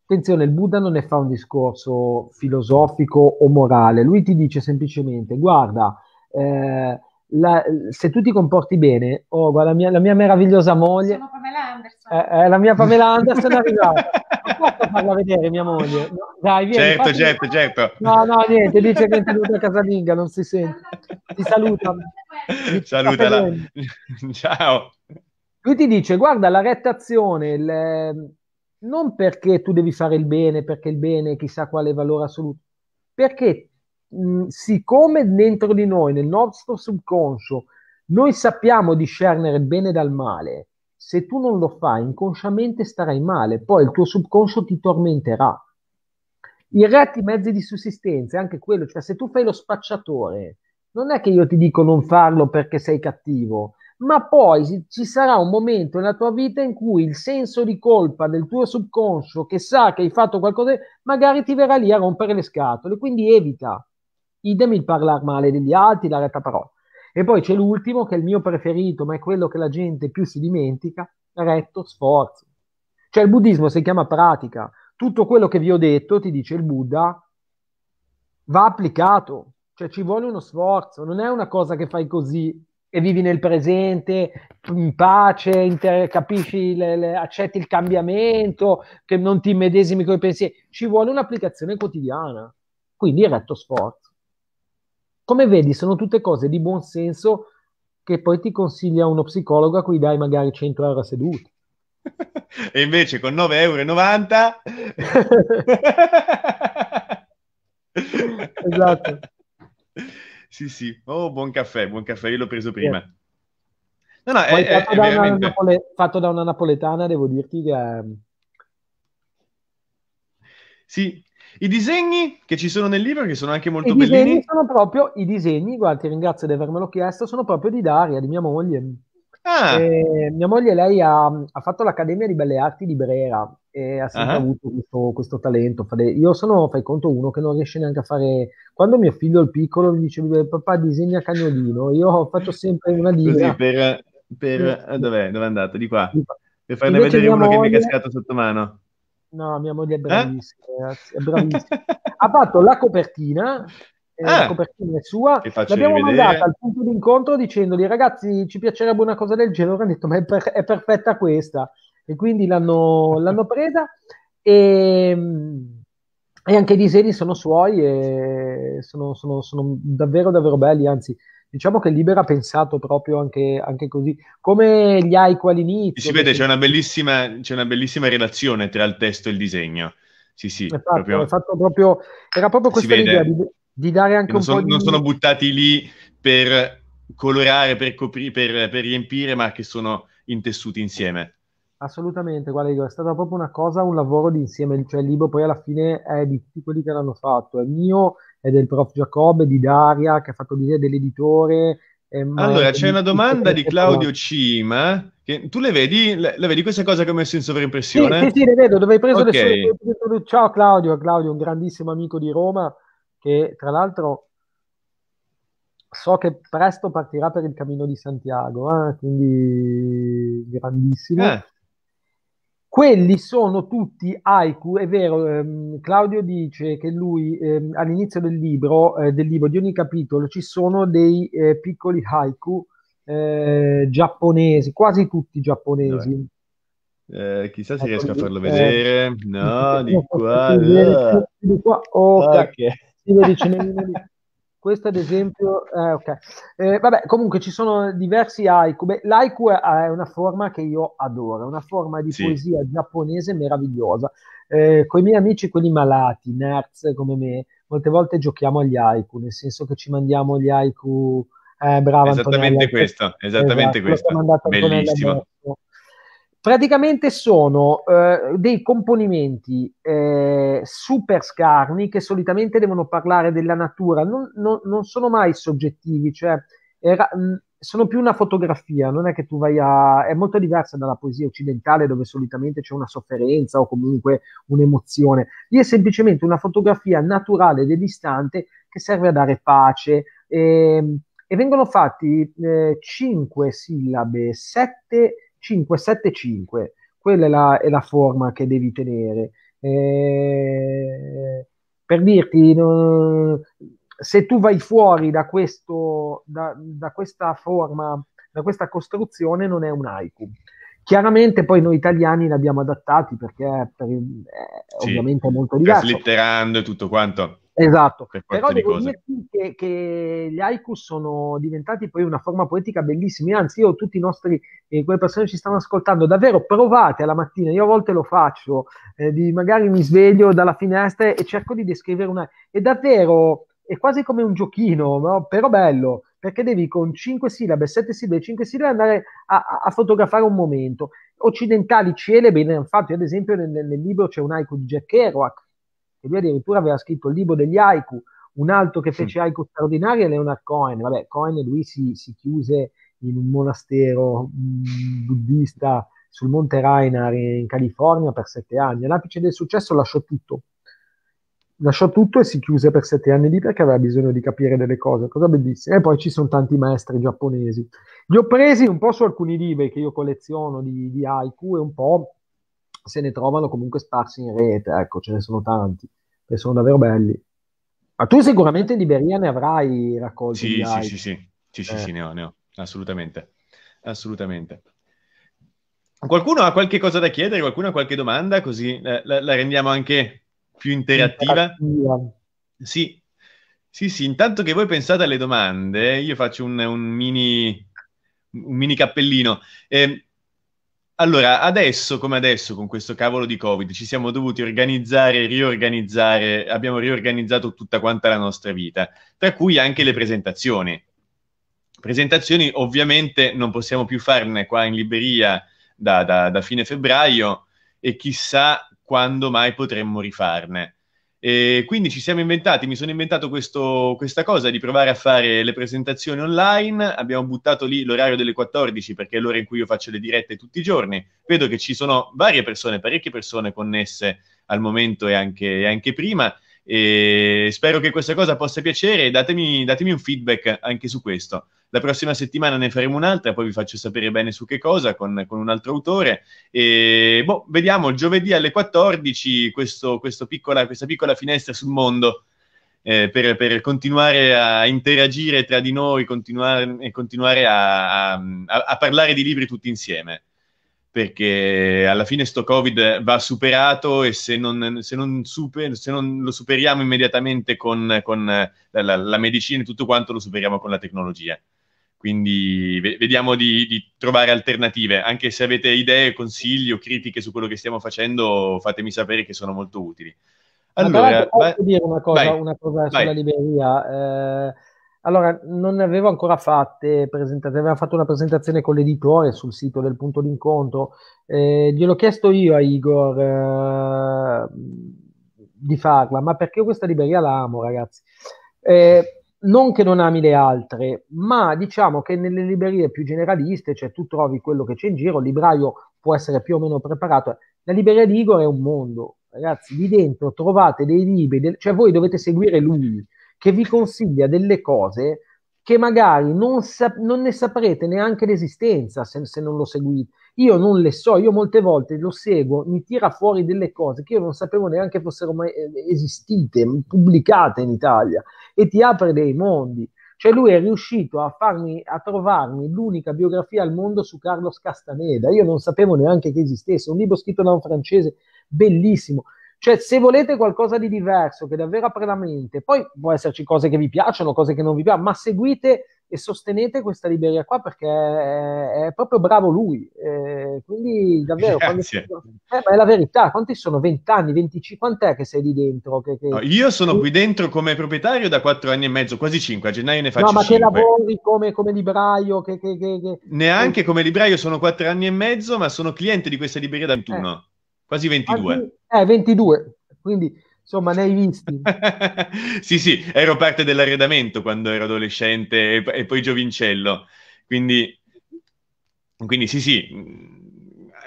Speaker 2: Attenzione, il Buddha non ne fa un discorso filosofico o morale, lui ti dice semplicemente, guarda, eh, la, se tu ti comporti bene, oh, guarda, la, mia, la mia meravigliosa moglie... Sono Pamela Anderson. Eh, eh, la mia Pamela [LAUGHS] Anderson è arrivata. posso farla vedere mia moglie? No, dai, vieni, certo, fatti... certo, certo. No, no, niente, dice che è tenuta casalinga, non si sente. Ti saluta.
Speaker 1: Salutala. [LAUGHS] Ciao.
Speaker 2: Lui ti dice, guarda, la rettazione, il non perché tu devi fare il bene, perché il bene chissà quale valore assoluto, perché mh, siccome dentro di noi, nel nostro subconscio, noi sappiamo discernere il bene dal male, se tu non lo fai inconsciamente starai male, poi il tuo subconscio ti tormenterà. I reati mezzi di sussistenza, anche quello, cioè se tu fai lo spacciatore, non è che io ti dico non farlo perché sei cattivo, ma poi ci sarà un momento nella tua vita in cui il senso di colpa del tuo subconscio che sa che hai fatto qualcosa, magari ti verrà lì a rompere le scatole, quindi evita. Idem il parlare male degli altri, la retta parola. E poi c'è l'ultimo che è il mio preferito, ma è quello che la gente più si dimentica, retto sforzo. Cioè il buddismo si chiama pratica. Tutto quello che vi ho detto, ti dice il Buddha, va applicato. Cioè ci vuole uno sforzo, non è una cosa che fai così e vivi nel presente in pace, inter- capisci, le, le, accetti il cambiamento, che non ti medesimi con i pensieri. Ci vuole un'applicazione quotidiana, quindi retto sforzo. Come vedi, sono tutte cose di buon senso che poi ti consiglia uno psicologo a cui dai magari 100 euro a seduta.
Speaker 1: [LAUGHS] e invece con 9,90
Speaker 2: euro... [LAUGHS] esatto.
Speaker 1: [LAUGHS] Sì, sì. Oh, buon caffè, buon caffè, io l'ho preso prima. Yeah.
Speaker 2: No, no, è, è, fatto, è da veramente... Napole... fatto, da una napoletana, devo dirti che... Sì, i
Speaker 1: disegni che ci sono nel libro, che sono anche molto I bellini... Disegni
Speaker 2: sono proprio, I disegni, guarda, ti ringrazio di avermelo chiesto, sono proprio di Daria, di mia moglie. Ah. Eh, mia moglie, lei ha, ha fatto l'Accademia di Belle Arti di Brera, e ha sempre uh-huh. avuto questo, questo, talento. Io sono, fai conto, uno che non riesce neanche a fare... Quando mio figlio il piccolo mi dice papà disegna cagnolino, io faccio sempre una linea. Così
Speaker 1: per... per... Eh, dov'è? Dove è andato? Di qua. Per farne Invece vedere uno che mi è cascato sotto mano.
Speaker 2: No, mia moglie è eh? bravissima, ragazzi, è bravissima. ha fatto la copertina, eh, ah, la copertina è sua, l'abbiamo rivedere. mandata al punto d'incontro dicendogli ragazzi ci piacerebbe una cosa del genere, hanno detto ma è, per- è perfetta questa e quindi l'hanno, l'hanno presa e, e, anche i disegni sono suoi e sono, sono, sono, davvero davvero belli, anzi diciamo che Libera ha pensato proprio anche, anche così, come gli Aiko all'inizio. Si vede, c'è
Speaker 1: una, c'è una bellissima relazione tra il testo e il disegno. Sì, sì,
Speaker 2: esatto, fatto, proprio... Proprio, era proprio questa l'idea di, di, dare anche non un sono, po' di... Non sono
Speaker 1: buttati lì per colorare, per, copri, per, per riempire, ma che sono intessuti insieme.
Speaker 2: Assolutamente, guarda, è stata proprio una cosa, un lavoro di insieme, cioè il libro poi alla fine è di tutti quelli che l'hanno fatto, è mio, è del prof Giacobbe, di Daria, che ha fatto l'idea dell'editore. Allora, c'è una domanda di Claudio
Speaker 1: Cima, che tu le vedi, le, le vedi queste cose che ho messo in sovraimpressione? Sì, sì, sì le vedo, dove hai preso okay. le
Speaker 2: sue... Ciao Claudio, Claudio, un grandissimo amico di Roma, che tra l'altro so che presto partirà per il Cammino di Santiago, eh? quindi grandissimo. Eh. Quelli sono tutti haiku, è vero, ehm, Claudio dice che lui ehm, all'inizio del libro, eh, del libro, di ogni capitolo, ci sono dei eh, piccoli haiku eh, giapponesi, quasi tutti giapponesi.
Speaker 1: chissà se riesco a farlo vedere. No, di qua. Di
Speaker 2: qua. Oh, okay. Okay. Questo ad esempio, eh, ok. Eh, vabbè, comunque ci sono diversi haiku. Beh, l'haiku è una forma che io adoro, è una forma di sì. poesia giapponese meravigliosa. Eh, con i miei amici, quelli malati, nerds come me, molte volte giochiamo agli haiku, nel senso che ci mandiamo gli haiku. Eh, brava, esattamente Antonella. questo, esattamente esatto, questo. Bellissimo. Praticamente sono eh, dei componimenti eh, super scarni che solitamente devono parlare della natura, non, non, non sono mai soggettivi, cioè era, eh, mm, sono più una fotografia, non è che tu vai a... è molto diversa dalla poesia occidentale dove solitamente c'è una sofferenza o comunque un'emozione, lì è semplicemente una fotografia naturale dell'istante che serve a dare pace. E, ehm, e vengono fatti eh, 5 sillabe, sette... 5-7-5, quella è la, è la, forma che devi tenere. Eh, per dirti, non, se tu vai fuori da, questo, da, da, questa forma, da questa costruzione, non è un haiku. Chiaramente poi noi italiani l'abbiamo adattati perché per, eh, sì, ovviamente molto diverso.
Speaker 1: Slitterando e tutto quanto.
Speaker 2: Esatto, per però devo cose. dirti che, che, gli haiku sono diventati poi una forma poetica bellissima, anzi io tutti i nostri, eh, quelle persone che ci stanno ascoltando, davvero provate alla mattina, io a volte lo faccio, eh, di, magari mi sveglio dalla finestra e cerco di descrivere una... è davvero, è quasi come un giochino, no? però bello, perché devi con 5 sillabe, 7 sillabe, 5 sillabe andare a, a fotografare un momento. Occidentali celebri ne hanno fatto, ad esempio nel, nel libro c'è un haiku di Jack Kerouac, che lui addirittura aveva scritto il libro degli haiku, un altro che fece mm. haiku straordinario è Leonard Cohen, vabbè Cohen lui si, si chiuse in un monastero mm, buddista sul Monte Rainer in California per sette anni, all'apice del successo lasciò tutto, lasciò tutto e si chiuse per sette anni lì perché aveva bisogno di capire delle cose, cosa bellissima. E poi ci sono tanti maestri giapponesi. Li ho presi un po' su alcuni libri che io colleziono di, di haiku e un po' se ne trovano comunque sparsi in rete, ecco, ce ne sono tanti, e sono davvero belli. Ma tu sicuramente in Liberia ne avrai raccolti? Sì, sì, sì, sì,
Speaker 1: sì, sì, eh. sì, ne ho, ne ho, assolutamente, assolutamente. Qualcuno ha qualche cosa da chiedere, qualcuno ha qualche domanda, così la, eh, la, la rendiamo anche più interattiva. interattiva. Sì, sì, sì, intanto che voi pensate alle domande, io faccio un, un, mini, un mini cappellino. Eh, allora, adesso come adesso con questo cavolo di Covid ci siamo dovuti organizzare, riorganizzare, abbiamo riorganizzato tutta quanta la nostra vita, tra cui anche le presentazioni. Presentazioni ovviamente non possiamo più farne qua in libreria da, da, da fine febbraio e chissà quando mai potremmo rifarne. E quindi ci siamo inventati, mi sono inventato questo, questa cosa di provare a fare le presentazioni online, abbiamo buttato lì l'orario delle 14 perché è l'ora in cui io faccio le dirette tutti i giorni, vedo che ci sono varie persone, parecchie persone connesse al momento e anche, e anche prima e spero che questa cosa possa piacere. Datemi, datemi un feedback anche su questo. La prossima settimana ne faremo un'altra, poi vi faccio sapere bene su che cosa con, con un altro autore. E, boh, vediamo giovedì alle 14 questo, questo piccola, questa piccola finestra sul mondo. Eh, per, per, continuare a interagire tra di noi continuare, e continuare a, a, a parlare di libri tutti insieme perché alla fine sto Covid va superato e se non, se non, super, se non lo superiamo immediatamente con, con la, la, la, medicina e tutto quanto, lo superiamo con la tecnologia. Quindi vediamo di, di, trovare alternative. Anche se avete idee, consigli o critiche su quello che stiamo facendo, fatemi sapere che sono molto utili. Allora, posso
Speaker 2: vai, dire una cosa, una cosa sulla libreria? Eh allora, non ne avevo ancora fatte presentazioni, avevamo fatto una presentazione con l'editore sul sito del punto d'incontro. Eh, gliel'ho chiesto io a Igor eh, di farla, ma perché io questa libreria la amo, ragazzi. Eh, non che non ami le altre, ma diciamo che nelle librerie più generaliste, cioè tu trovi quello che c'è in giro, il libraio può essere più o meno preparato. La libreria di Igor è un mondo, ragazzi, lì dentro trovate dei libri, del- cioè voi dovete seguire lui che vi consiglia delle cose che magari non, sap- non ne saprete neanche l'esistenza se, se non lo seguite. Io non le so, io molte volte lo seguo, mi tira fuori delle cose che io non sapevo neanche fossero mai eh, esistite, pubblicate in Italia, e ti apre dei mondi. Cioè lui è riuscito a, farmi, a trovarmi l'unica biografia al mondo su Carlos Castaneda, io non sapevo neanche che esistesse, un libro scritto da un francese bellissimo cioè, se volete qualcosa di diverso, che davvero apre la mente, poi può esserci cose che vi piacciono, cose che non vi piacciono, ma seguite e sostenete questa libreria qua perché è, è proprio bravo lui. Eh, quindi davvero, quando, eh, ma è la verità, quanti sono? 20 anni, 25, quant'è che sei lì dentro? Che, che... No, io sono qui dentro
Speaker 1: come proprietario da 4 anni e mezzo, quasi 5, a gennaio ne faccio No, ma 5. che
Speaker 2: lavori come, come libraio? Che, che,
Speaker 1: Neanche come libraio sono 4 anni e mezzo, ma sono cliente di questa libreria da 21. Eh quasi 22.
Speaker 2: Eh, 22, quindi insomma ne hai visti. [LAUGHS]
Speaker 1: sì, sì, ero parte dell'arredamento quando ero adolescente e, e poi giovincello, quindi, quindi sì, sì,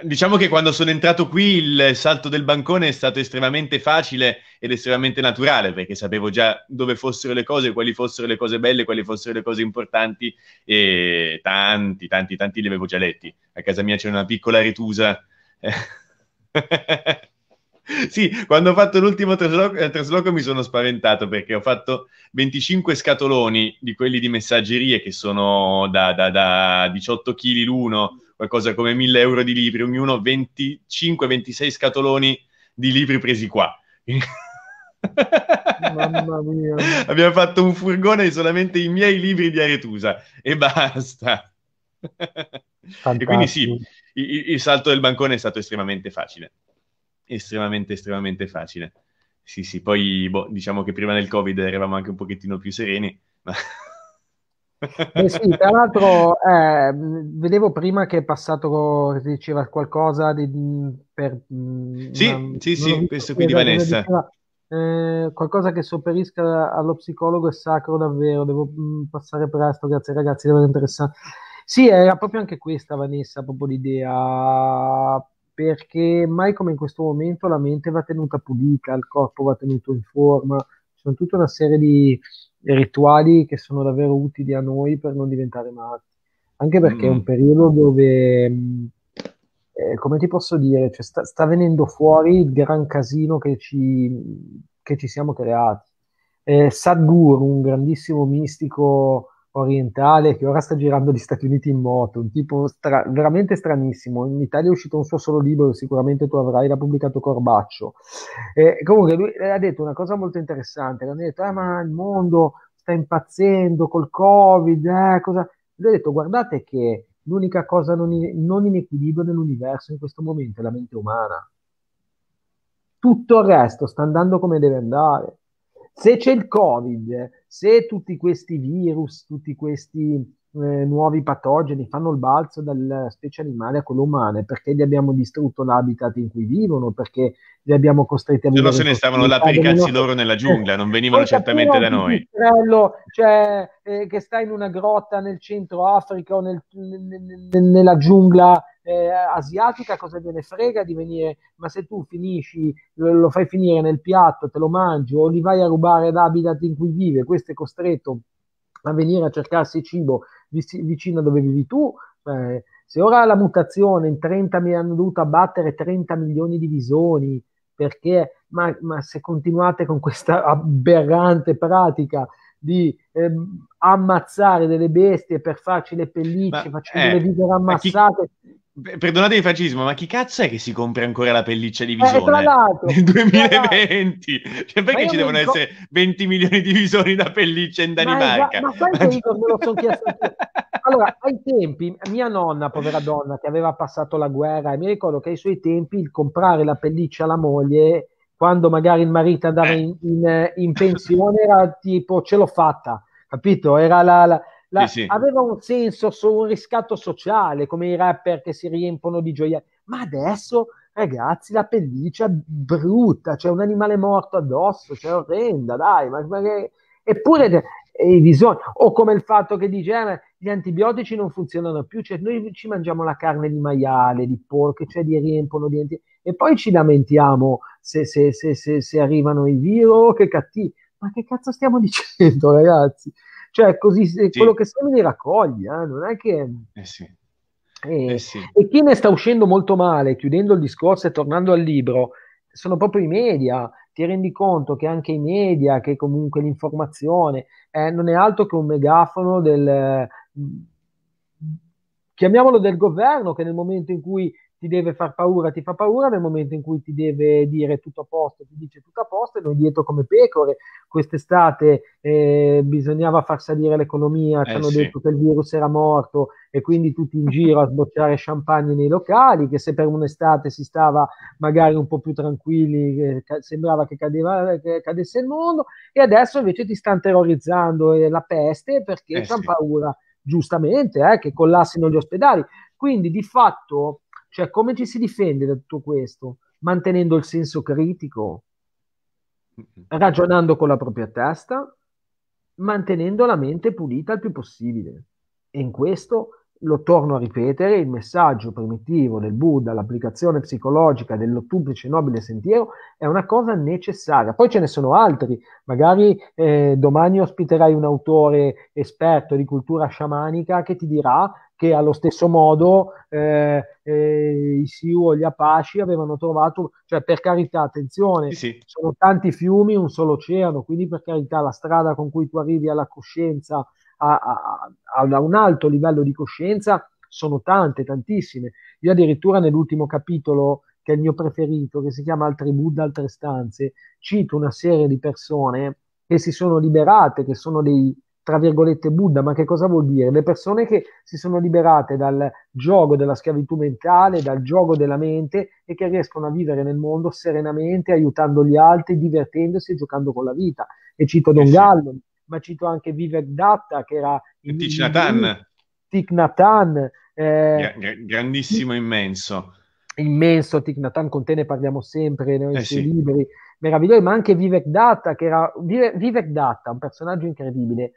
Speaker 1: diciamo che quando sono entrato qui il salto del bancone è stato estremamente facile ed estremamente naturale perché sapevo già dove fossero le cose, quali fossero le cose belle, quali fossero le cose importanti e tanti, tanti, tanti li avevo già letti. A casa mia c'era una piccola ritusa. [LAUGHS] [LAUGHS] sì, quando ho fatto l'ultimo trasloco, eh, trasloco, mi sono spaventato perché ho fatto 25 scatoloni di quelli di messaggerie che sono da, da, da 18 kg l'uno, qualcosa come 1000 euro di libri, ognuno 25-26 scatoloni di libri presi qua.
Speaker 2: Mamma mia.
Speaker 1: [LAUGHS] Abbiamo fatto un furgone di solamente i miei libri di Aretusa e basta.
Speaker 2: Fantastico. [LAUGHS] E quindi sì,
Speaker 1: il, il salto del bancone è stato estremamente facile. Estremamente, estremamente facile. Sì, sì, poi boh, diciamo che prima del Covid eravamo anche un pochettino più sereni, ma...
Speaker 2: Eh sì, tra l'altro eh, vedevo prima che è passato, diceva qualcosa di, per... Sì, una, sì, sì, questo qui di Vanessa. Diceva, eh, qualcosa che sopperisca allo psicologo è sacro davvero, devo mh, mm, passare presto, grazie ragazzi, davvero interessante. Sì, era proprio anche questa, Vanessa, proprio l'idea, perché mai come in questo momento la mente va tenuta pulita, il corpo va tenuto in forma, ci sono tutta una serie di rituali che sono davvero utili a noi per non diventare matti, anche perché mm. è un mm. periodo dove... Mm, eh, come ti posso dire, cioè, sta, sta, venendo fuori il gran casino che ci, che ci siamo creati. Eh, Sadhguru, un grandissimo mistico orientale che ora sta girando gli Stati Uniti in moto, un tipo stra- veramente stranissimo. In Italia è uscito un suo solo libro, sicuramente tu avrai, l'ha pubblicato Corbaccio. Eh, comunque lui eh, ha detto una cosa molto interessante, l'hanno detto, ah, ma il mondo sta impazzendo col Covid, eh, cosa... Lui ha detto, guardate che l'unica cosa non in, non in equilibrio nell'universo in questo momento è la mente umana. Tutto il resto sta andando come deve andare. Se c'è il Covid, se tutti questi virus, tutti questi eh, nuovi patogeni fanno il balzo dalla specie animale a quella umana, perché gli abbiamo distrutto l'habitat in cui vivono, perché li abbiamo costretti a vivere. Se no se ne stavano là per i cazzi
Speaker 1: loro nella eh, giungla, non venivano
Speaker 2: certamente da noi. Cioè, eh, che sta in una grotta nel centro Africa o nel, nel, nella giungla eh, asiatica cosa gliene frega di venire, ma se tu finisci, lo fai finire nel piatto, te lo mangi o gli vai a rubare l'habitat in cui vive, questo è costretto a venire a cercarsi cibo vicino a dove vivi tu. Eh, se ora la mutazione in 30 mi hanno dovuto abbattere 30 milioni di visoni, perché ma, ma se continuate con questa aberrante pratica di eh, ammazzare delle bestie per farci le pellicce, ma, facendo eh, le vite ammazzate, chi,
Speaker 1: Perdonate il fascismo, ma chi cazzo è che si compra ancora la pelliccia di eh, visone eh, nel 2020? Cioè, perché ci devono dico... essere 20 milioni di visoni da pelliccia in Danimarca? Ma, esatto, ma, ma... me
Speaker 2: lo sono chiesto Allora, ai tempi, mia nonna, povera donna, che aveva passato la guerra, e mi ricordo che ai suoi tempi il comprare la pelliccia alla moglie, quando magari il marito andava eh. in, in, in pensione, era tipo ce l'ho fatta, capito? Era la, la la, sì, sì. Aveva un senso solo un riscatto sociale, come i rapper che si riempono di gioielli. Ma adesso, ragazzi, la pelliccia brutta, c'è un animale morto addosso, c'è orrenda, dai, ma, ma che... eppure eh, i bisogni, o come il fatto che diceva eh, gli antibiotici non funzionano più, cioè noi ci mangiamo la carne di maiale, di porco, cioè li riempono di antibiotici, e poi ci lamentiamo se, se, se, se arrivano i virus, oh, che cattivi, ma che cazzo stiamo [LAUGHS] dicendo ragazzi? Cioè, così, sì. quello che semini raccogli, eh? non è che... Eh sì. E, eh, eh sì. e chi ne sta uscendo molto male, chiudendo il discorso e tornando al libro, sono proprio i media. Ti rendi conto che anche i media, che comunque l'informazione, eh, non è altro che un megafono del mm, chiamiamolo del governo che nel momento in cui ti deve far paura, ti fa paura nel momento in cui ti deve dire tutto a posto, ti dice tutto a posto e noi dietro come pecore. Quest'estate eh, bisognava far salire l'economia, eh, ci hanno sì. detto che il virus era morto e quindi tutti in giro a sbocciare champagne nei locali, che se per un'estate si stava magari un po' più tranquilli, eh, che sembrava che, cadeva, che, cadesse il mondo e adesso invece ti stanno terrorizzando eh, la peste perché eh, hanno sì. paura giustamente eh, che collassino gli ospedali. Quindi di fatto cioè, come ci si difende da tutto questo? Mantenendo il senso critico, ragionando con la propria testa, mantenendo la mente pulita il più possibile. E in questo lo torno a ripetere, il messaggio primitivo del Buddha, l'applicazione psicologica dell'ottuplice nobile sentiero è una cosa necessaria. Poi ce ne sono altri, magari eh, domani ospiterai un autore esperto di cultura sciamanica che ti dirà che allo stesso modo eh, eh, i Sioux o gli Apache avevano trovato, cioè per carità, attenzione, sì, sì. sono tanti fiumi, un solo oceano, quindi per carità la strada con cui tu arrivi alla coscienza a, a, a un alto livello di coscienza sono tante, tantissime. Io addirittura nell'ultimo capitolo, che è il mio preferito, che si chiama Altri Buddha, altre stanze, cito una serie di persone che si sono liberate, che sono dei, tra virgolette, Buddha, ma che cosa vuol dire? Le persone che si sono liberate dal gioco della schiavitù mentale, dal gioco della mente e che riescono a vivere nel mondo serenamente, aiutando gli altri, divertendosi e giocando con la vita. E cito Don eh Gallo, ma cito anche Vivek Datta che era il Thich Natan, eh,
Speaker 1: grandissimo, immenso
Speaker 2: immenso Thich Natan, con te ne parliamo sempre nei eh suoi sì. libri meravigliosi, ma anche Vivek Datta che era Vivek Datta, un personaggio incredibile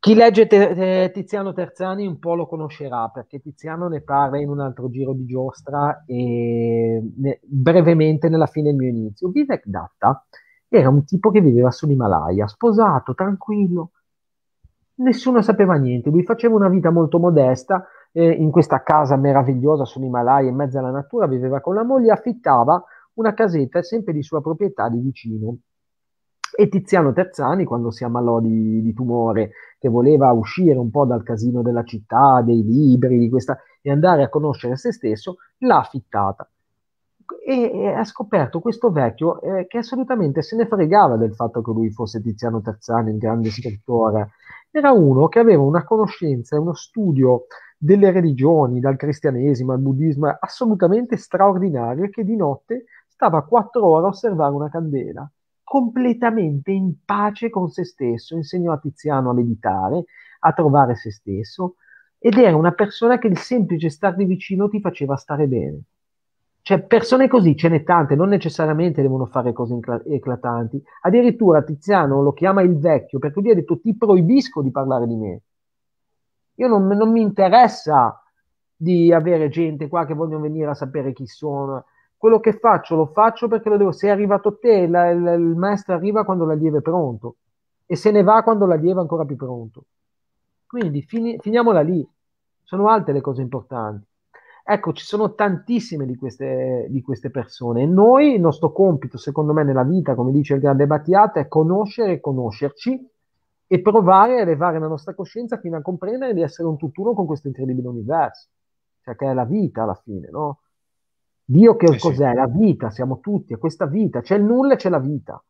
Speaker 2: chi legge te, te, Tiziano Terzani un po' lo conoscerà perché Tiziano ne parla in un altro giro di giostra e ne, brevemente nella fine del mio inizio. Vivek Datta era un tipo che viveva sull'Himalaya, sposato, tranquillo. Nessuno sapeva niente, lui faceva una vita molto modesta eh, in questa casa meravigliosa sull'Himalaya, in mezzo alla natura, viveva con la moglie, affittava una casetta sempre di sua proprietà di vicino. E Tiziano Terzani, quando si ammalò di, di tumore, che voleva uscire un po' dal casino della città, dei libri, questa, e andare a conoscere se stesso, l'ha affittata e ha scoperto questo vecchio eh, che assolutamente se ne fregava del fatto che lui fosse Tiziano Terzani, il grande scrittore. Era uno che aveva una conoscenza e uno studio delle religioni, dal cristianesimo al buddismo, assolutamente straordinario e che di notte stava quattro ore a osservare una candela, completamente in pace con se stesso, insegnò a Tiziano a meditare, a trovare se stesso, ed era una persona che il semplice stargli vicino ti faceva stare bene. Cioè, persone così ce n'è tante, non necessariamente devono fare cose eclatanti. Addirittura Tiziano lo chiama il vecchio perché lui ha detto ti proibisco di parlare di me. Io non, non mi interessa di avere gente qua che vogliono venire a sapere chi sono. Quello che faccio lo faccio perché lo devo. Se è arrivato te, la, la, il maestro arriva quando l'allievo è pronto e se ne va quando l'allievo è ancora più pronto. Quindi fini, finiamola lì. Sono altre le cose importanti. Ecco, ci sono tantissime di queste, di queste persone. Noi, il nostro compito, secondo me, nella vita, come dice il grande Battiato, è conoscere e conoscerci e provare a elevare la nostra coscienza fino a comprendere di essere un tutt'uno con questo incredibile universo, cioè che è la vita alla fine, no? Dio che eh cos'è? La vita, siamo tutti, è questa vita, c'è il nulla e c'è la vita.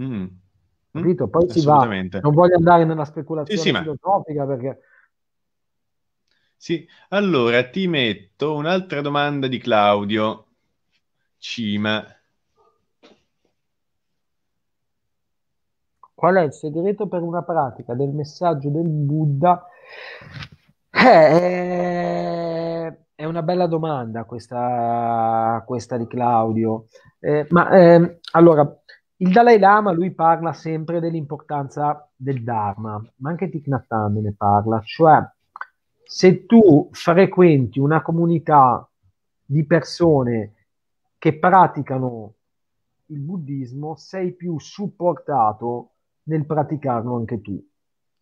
Speaker 2: Mm. mm. Capito? Poi si va. Non voglio andare nella speculazione sì, sì, ma... perché
Speaker 1: sì, allora ti metto un'altra domanda di Claudio Cima.
Speaker 2: Qual è il segreto per una pratica del messaggio del Buddha? Eh, eh è una bella domanda questa, questa di Claudio. Eh, ma eh, allora, il Dalai Lama lui parla sempre dell'importanza del Dharma, ma anche Thich Nhat Hanh ne parla, cioè se tu frequenti una comunità di persone che praticano il buddismo, sei più supportato nel praticarlo anche tu,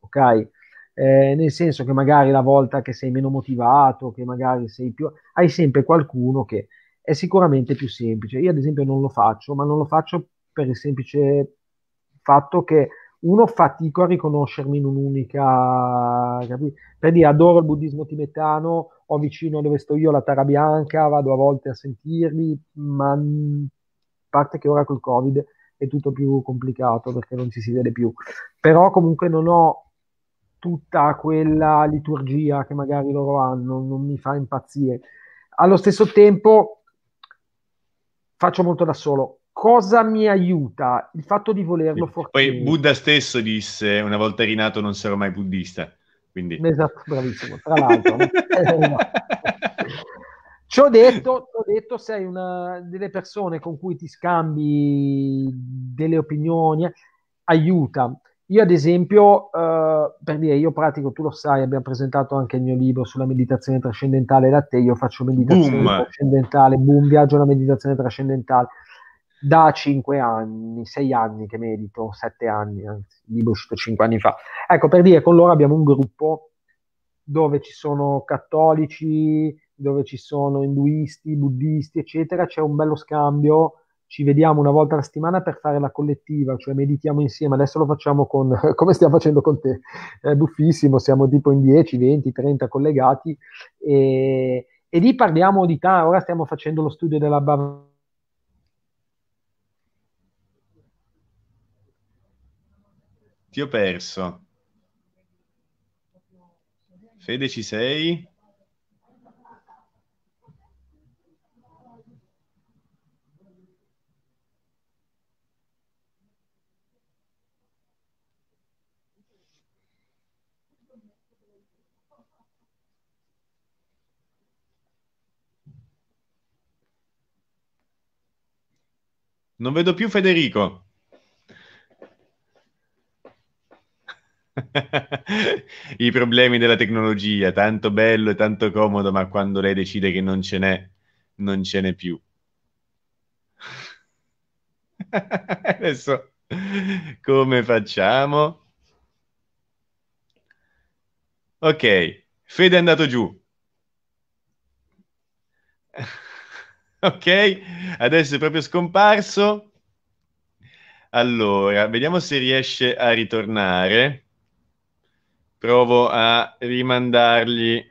Speaker 2: ok? Eh, nel senso che magari la volta che sei meno motivato, che magari sei più... hai sempre qualcuno che è sicuramente più semplice. Io ad esempio non lo faccio, ma non lo faccio per il semplice fatto che uno fatico a riconoscermi in un'unica, capito? per dire adoro il buddismo tibetano, ho vicino dove sto io la Tara Bianca, vado a volte a sentirli, ma mm, a parte che ora col Covid è tutto più complicato perché non ci si vede più, però comunque non ho tutta quella liturgia che magari loro hanno, non mi fa impazzire. Allo stesso tempo faccio molto da solo, cosa mi aiuta? Il fatto di volerlo sì. fortemente.
Speaker 1: Poi Buddha stesso disse, una volta rinato non sarò mai buddista. Quindi...
Speaker 2: Esatto, bravissimo. Tra l'altro. [LAUGHS] Eh, ci ho detto, detto, sei una delle persone con cui ti scambi delle opinioni, aiuta. Io ad esempio, eh, per dire, io pratico, tu lo sai, abbiamo presentato anche il mio libro sulla meditazione trascendentale da te, io faccio meditazione boom. trascendentale, boom, viaggio alla meditazione trascendentale da 5 anni, 6 anni che medito, 7 anni, anzi, il libro è uscito 5 anni fa. Ecco, per dire, con loro abbiamo un gruppo dove ci sono cattolici, dove ci sono induisti, buddisti, eccetera, c'è un bello scambio, ci vediamo una volta alla settimana per fare la collettiva, cioè meditiamo insieme, adesso lo facciamo con, [LAUGHS] come stiamo facendo con te, è buffissimo, siamo tipo in 10, 20, 30 collegati e, e lì parliamo di, ta- ora stiamo facendo lo studio della Bavaria,
Speaker 1: Ti ho perso. Fede, ci sei? Non vedo più Federico. [LAUGHS] I problemi della tecnologia, tanto bello e tanto comodo, ma quando lei decide che non ce n'è, non ce n'è più. [LAUGHS] Adesso, come facciamo? Ok, Fede è andato giù. [LAUGHS] ok, adesso è proprio scomparso. Allora, vediamo se riesce a ritornare provo a rimandargli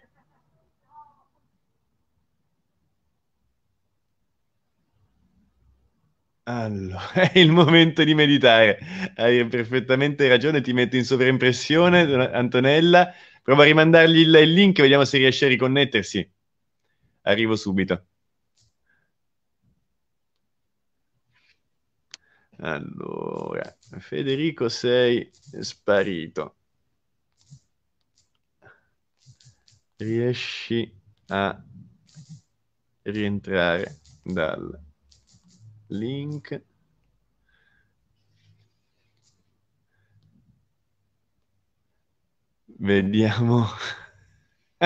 Speaker 1: Allora, [LAUGHS] è il momento di meditare. Hai perfettamente ragione, ti metto in sovraimpressione, Antonella. Prova a rimandargli il, il link, vediamo se riesce a riconnettersi. Arrivo subito. Allora, Federico, sei sparito. riesci a rientrare dal link vediamo [LAUGHS]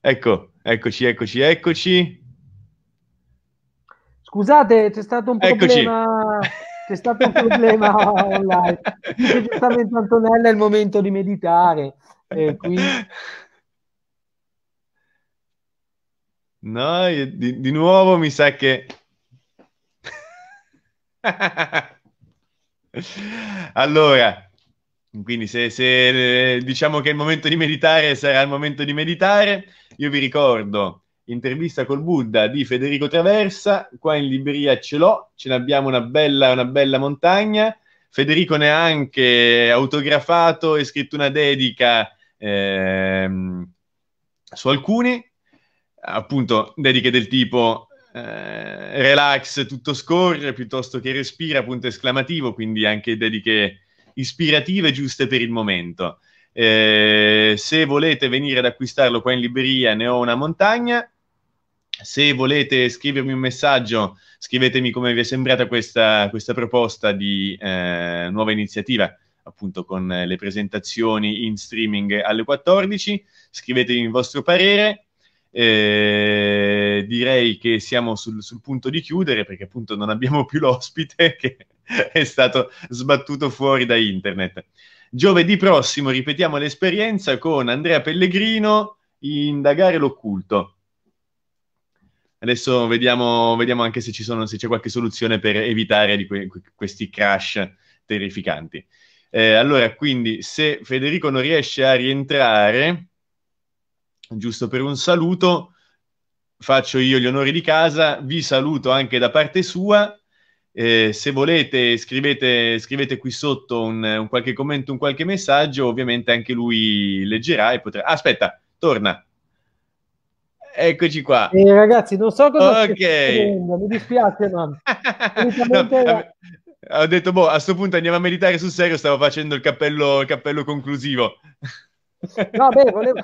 Speaker 1: ecco eccoci eccoci eccoci
Speaker 2: scusate c'è stato un eccoci. problema c'è stato un problema online. Dice giustamente Antonella è il momento di meditare. Eh, quindi...
Speaker 1: No, io, di, di nuovo mi sa che... allora, quindi se, se, eh, diciamo che il momento di meditare sarà il momento di meditare, io vi ricordo intervista col Buddha di Federico Traversa, qua in libreria ce l'ho, ce n'abbiamo una bella, una bella montagna, Federico ne ha anche autografato e scritto una dedica ehm, su alcuni, appunto dediche del tipo eh, relax, tutto scorre, piuttosto che respira, punto esclamativo, quindi anche dediche ispirative giuste per il momento. Eh, se volete venire ad acquistarlo qua in libreria, ne ho una montagna se volete scrivermi un messaggio, scrivetemi come vi è sembrata questa, questa proposta di eh, nuova iniziativa, appunto con le presentazioni in streaming alle 14. Scrivetemi il vostro parere. Eh, direi che siamo sul, sul, punto di chiudere perché appunto non abbiamo più l'ospite che è stato sbattuto fuori da internet. Giovedì prossimo ripetiamo l'esperienza con Andrea Pellegrino, indagare l'occulto Adesso vediamo, vediamo anche se, sono, se, c'è qualche soluzione per evitare que- questi crash terrificanti. Eh, allora, quindi, se Federico non riesce a rientrare, giusto per un saluto, faccio io gli onori di casa, vi saluto anche da parte sua. Eh, se volete scrivete, scrivete qui sotto un, un, qualche commento, un qualche messaggio, ovviamente anche lui leggerà e potrà... aspetta, torna, Eccoci qua. Eh,
Speaker 2: ragazzi, non so cosa okay. mi dispiace, ma... [LAUGHS] no, era...
Speaker 1: Ho detto, boh, a questo punto andiamo a meditare sul serio, stavo facendo il cappello, il cappello conclusivo.
Speaker 2: no, beh, [LAUGHS] volevo...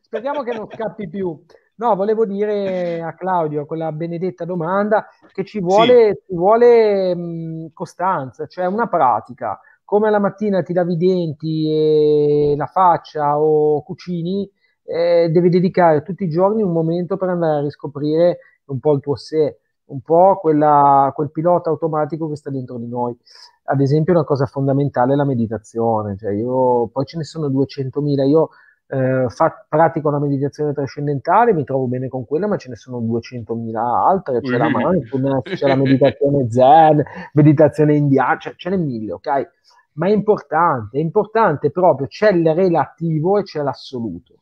Speaker 2: speriamo che non scappi più. No, volevo dire a Claudio, quella benedetta domanda, che ci vuole, sì. ci vuole mh, costanza, cioè una pratica. Come alla mattina ti lavi i denti e la faccia o cucini, eh, devi dedicare tutti i giorni un momento per andare a riscoprire un po' il tuo sé, un po' quella, quel pilota automatico che sta dentro di noi. Ad esempio, una cosa fondamentale è la meditazione. Cioè io, poi ce ne sono 200.000. Io eh, fa, pratico la meditazione trascendentale, mi trovo bene con quella, ma ce ne sono 200.000 altre. C'è la mindfulness, mm. [LAUGHS] c'è la meditazione zen, meditazione indiana, cioè, ce ne mille, ok? Ma è importante, è importante proprio, c'è il relativo e c'è l'assoluto.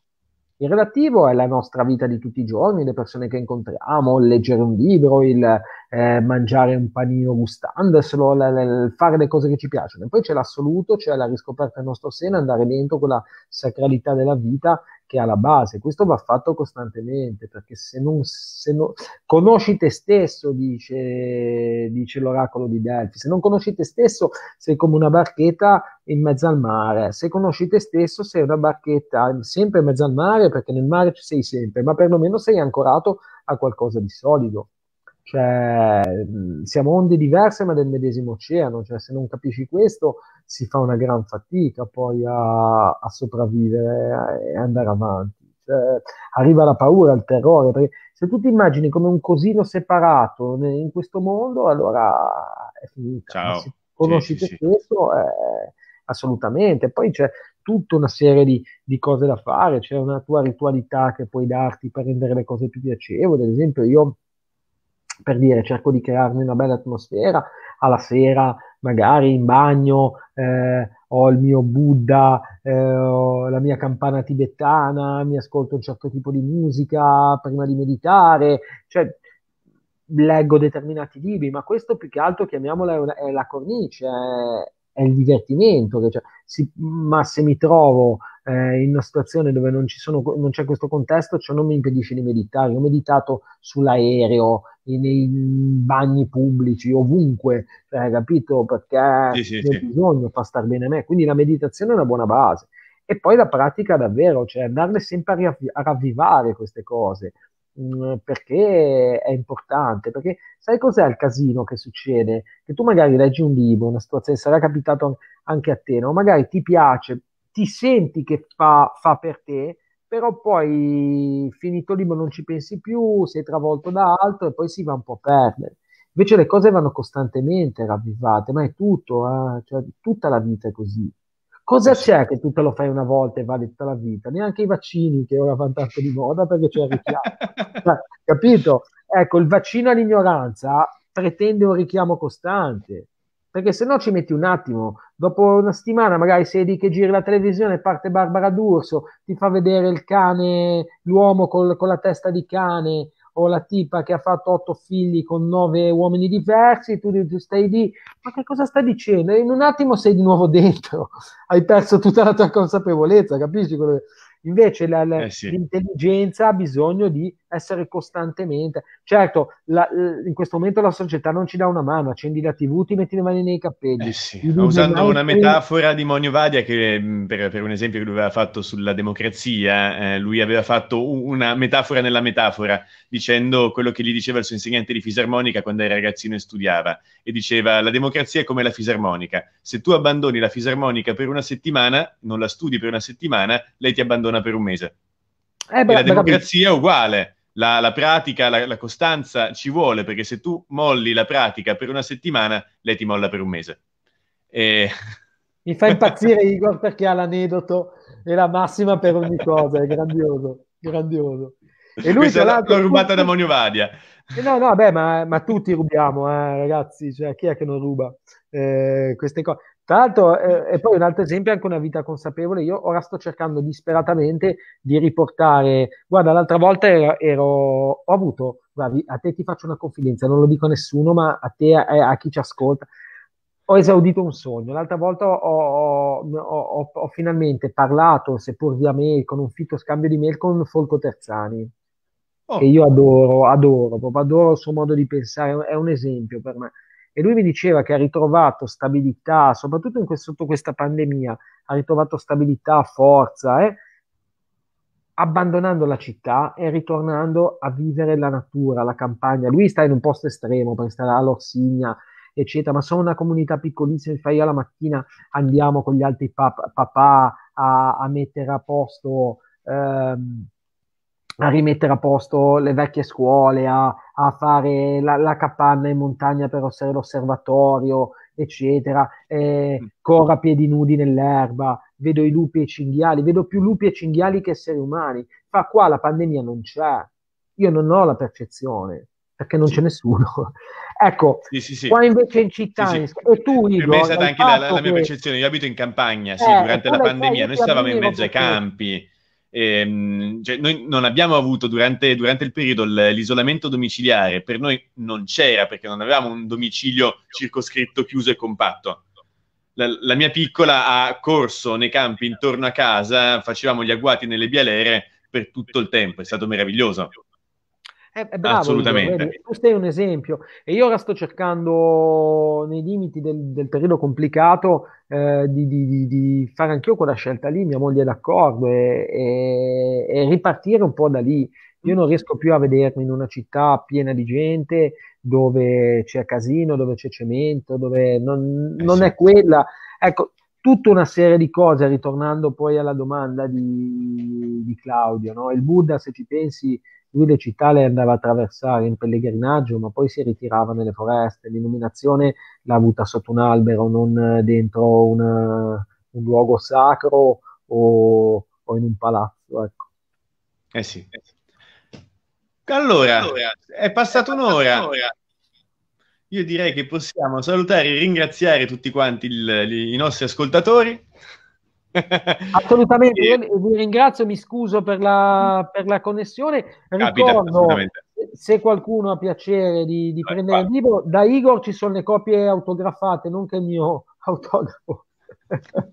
Speaker 2: Il relativo è la nostra vita di tutti i giorni, le persone che incontriamo, il leggere un libro, il eh, mangiare un panino gustandoselo, il fare le cose che ci piacciono. E poi c'è l'assoluto, cioè la riscoperta del nostro seno, andare dentro la sacralità della vita che ha la base. Questo va fatto costantemente perché se non, se non conosci te stesso, dice, dice l'oracolo di Delfi, se non conosci te stesso sei come una barchetta in mezzo al mare, se conosci te stesso sei una barchetta sempre in mezzo al mare perché nel mare ci sei sempre, ma perlomeno sei ancorato a qualcosa di solido. Cioè, siamo onde diverse ma del medesimo oceano, cioè se non capisci questo si fa una gran fatica poi a, a sopravvivere e andare avanti. Cioè, arriva la paura, il terrore, perché se tu ti immagini come un cosino separato in questo mondo, allora è finita. Ciao. Se conosci sì, te stesso, sì. eh, assolutamente. Poi c'è tutta una serie di, di, cose da fare, c'è una tua ritualità che puoi darti per rendere le cose più piacevoli. Ad esempio, io per dire cerco di crearmi una bella atmosfera, alla sera magari in bagno eh, ho il mio Buddha, eh, la mia campana tibetana, mi ascolto un certo tipo di musica prima di meditare, cioè leggo determinati libri, ma questo più che altro chiamiamola è, una, è la cornice, è, è il divertimento, che, cioè, si, ma se mi trovo eh, in una situazione dove non, sono, non c'è questo contesto, ciò cioè non mi impedisce di meditare. ho meditato sull'aereo, nei bagni pubblici, ovunque, cioè, capito? Perché sì, sì, ho sì. bisogno, fa star bene a me. Quindi la meditazione è una buona base. E poi la pratica davvero, cioè andarle sempre a, riavvi- a ravvivare queste cose, mh, mm, perché è importante, perché sai cos'è il casino che succede? Che tu magari leggi un libro, una situazione, sarà capitato anche a te, no? magari ti piace, ti senti che fa, fa per te, però poi finito il libro non ci pensi più, sei travolto da altro e poi si va un po' a perdere. Invece le cose vanno costantemente ravvivate, ma è tutto, eh? cioè, tutta la vita è così. Cosa c'è che tu te lo fai una volta e vale tutta la vita? Neanche i vaccini che ora vanno tanto di moda perché c'è il richiamo. [LAUGHS] Cioè, capito? Ecco, il vaccino all'ignoranza pretende un richiamo costante, perché se no ci metti un attimo, dopo una settimana magari sei lì che giri la televisione, parte Barbara D'Urso, ti fa vedere il cane, l'uomo col, con la testa di cane, o la tipa che ha fatto otto figli con nove uomini diversi, tu stai lì, ma che cosa stai dicendo? In un attimo sei di nuovo [LAUGHS] dentro, hai perso tutta la tua consapevolezza, capisci? Invece la, la, eh sì. l'intelligenza ha bisogno di essere costantemente. Certo, la, in questo momento la società non ci dà una mano, accendi la TV, ti metti le mani nei capelli. Eh sì, usando una metafora
Speaker 1: di Monio Vadia, che mm, per, per, un esempio che lui aveva fatto sulla democrazia, eh, eh lui aveva fatto una metafora nella metafora, dicendo quello che gli diceva il suo insegnante di fisarmonica quando era ragazzino e studiava, e diceva la democrazia è come la fisarmonica, se tu abbandoni la fisarmonica per una settimana, non la studi per una settimana, lei ti abbandona per un mese.
Speaker 2: Eh, beh, e la democrazia
Speaker 1: è uguale la, la pratica, la, la, costanza ci vuole, perché se tu molli la pratica per una settimana, lei ti molla per un mese. E... [LAUGHS]
Speaker 2: Mi fa impazzire Igor perché ha l'aneddoto e la massima per ogni cosa, è grandioso, grandioso. E lui, se l'ha rubata da Monio Vadia. Eh, no, no, beh, ma, ma tutti rubiamo, eh, ragazzi, cioè chi è che non ruba eh, queste cose? Tra l'altro, eh, e poi un altro esempio è anche una vita consapevole. Io ora sto cercando disperatamente di riportare. Guarda, l'altra volta ero, ero, ho avuto, guardi, a te ti faccio una confidenza, non lo dico a nessuno, ma a te, a, a chi ci ascolta. Ho esaudito un sogno. L'altra volta ho, ho, ho, ho finalmente parlato, seppur via mail, con un fitto scambio di mail con Folco Terzani. Oh. che io adoro, adoro, proprio adoro il suo modo di pensare, è un esempio per me e lui mi diceva che ha ritrovato stabilità, soprattutto in questo, sotto questa pandemia, ha ritrovato stabilità, forza, eh, abbandonando la città e ritornando a vivere la natura, la campagna. Lui sta in un posto estremo, perché sta all'Orsigna, eccetera, ma sono una comunità piccolissima, infatti io la mattina andiamo con gli altri pap- papà a, a, mettere a posto... Ehm, a rimettere a posto le vecchie scuole, a, a fare la, la, capanna in montagna per osservare l'osservatorio, eccetera. Eh, mm. corro a piedi nudi nell'erba, vedo i lupi e i cinghiali, vedo più lupi e cinghiali che esseri umani. Fa qua la pandemia non c'è. Io non ho la percezione perché non sì. c'è nessuno. [LAUGHS] ecco, sì, sì, qua invece in città, e tu Igor, per me è stata anche la, la, mia percezione,
Speaker 1: che... io abito in campagna, eh, durante la pandemia, noi stavamo in mezzo ai campi ehm, cioè noi non abbiamo avuto durante, durante il periodo l'isolamento domiciliare, per noi non c'era perché non avevamo un domicilio circoscritto, chiuso e compatto. La, la, mia piccola ha corso nei campi intorno a casa, facevamo gli agguati nelle bialere per tutto il tempo, è stato meraviglioso.
Speaker 2: Eh, eh, è, è bravo, Assolutamente. Io, tu sei un esempio e io ora sto cercando nei limiti del, del periodo complicato eh, di, di, di, fare anch'io quella scelta lì, mia moglie è d'accordo e, e, e ripartire un po' da lì. Io non riesco più a vedermi in una città piena di gente dove c'è casino, dove c'è cemento, dove non, non è esatto. quella. Ecco, tutta una serie di cose, ritornando poi alla domanda di, di Claudio, no? il Buddha, se ci pensi, lui le città le andava a attraversare in pellegrinaggio, ma poi si ritirava nelle foreste, l'illuminazione l'ha avuta sotto un albero, non dentro una, un luogo sacro o, o, in un palazzo. Ecco. Eh sì. Allora, è
Speaker 1: passata un'ora. un'ora io direi che possiamo salutare e ringraziare tutti quanti il, i nostri ascoltatori.
Speaker 2: [LAUGHS] Assolutamente, e... io vi ringrazio, mi scuso per la, per la connessione. Ricordo, se qualcuno ha piacere di, di prendere qua. il libro, da Igor ci sono le copie autografate, non che il mio [LAUGHS] autografo [LAUGHS]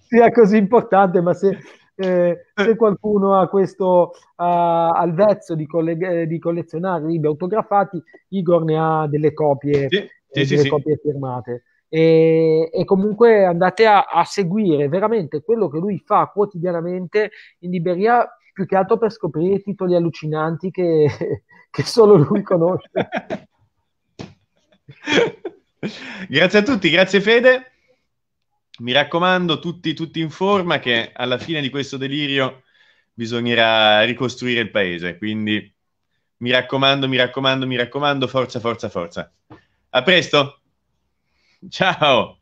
Speaker 2: sia così importante, ma se eh, se qualcuno ha questo uh, al vezzo di, colle- eh, di, collezionare libri autografati, Igor ne ha delle copie, sì, eh, sì, delle sì, copie firmate. E, e, comunque andate a, a seguire veramente quello che lui fa quotidianamente in Liberia più che altro per scoprire titoli allucinanti che, [LAUGHS] che solo lui conosce.
Speaker 1: [LAUGHS] grazie a tutti, grazie Fede. Mi raccomando, tutti, tutti in forma che alla fine di questo delirio bisognerà ricostruire il paese. Quindi mi raccomando, mi raccomando, mi raccomando, forza, forza, forza. A presto. Ciao.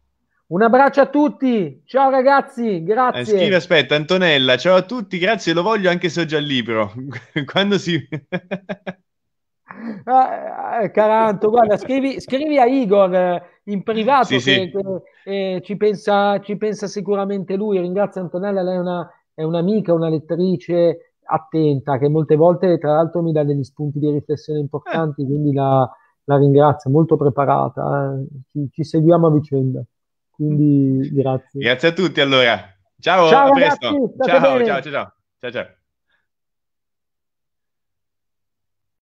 Speaker 2: Un abbraccio a tutti. Ciao ragazzi, grazie. Eh, scrive,
Speaker 1: aspetta, Antonella, ciao a tutti, grazie, lo voglio anche se ho già il libro. [LAUGHS] Quando si... [LAUGHS]
Speaker 2: ah, eh, Caranto, guarda, scrivi, scrivi a Igor. Eh, in privato sì, che, sì. che eh, ci, pensa, ci, pensa, sicuramente lui. Ringrazio Antonella, lei è, una, è un'amica, una lettrice attenta che molte volte tra l'altro mi dà degli spunti di riflessione importanti, eh. quindi la, la, ringrazio, molto preparata, eh. ci, ci, seguiamo a vicenda. Quindi mm. grazie.
Speaker 1: Grazie a tutti allora. Ciao, ciao a ragazzi, presto. Ciao, ciao, ciao, ciao, ciao, ciao.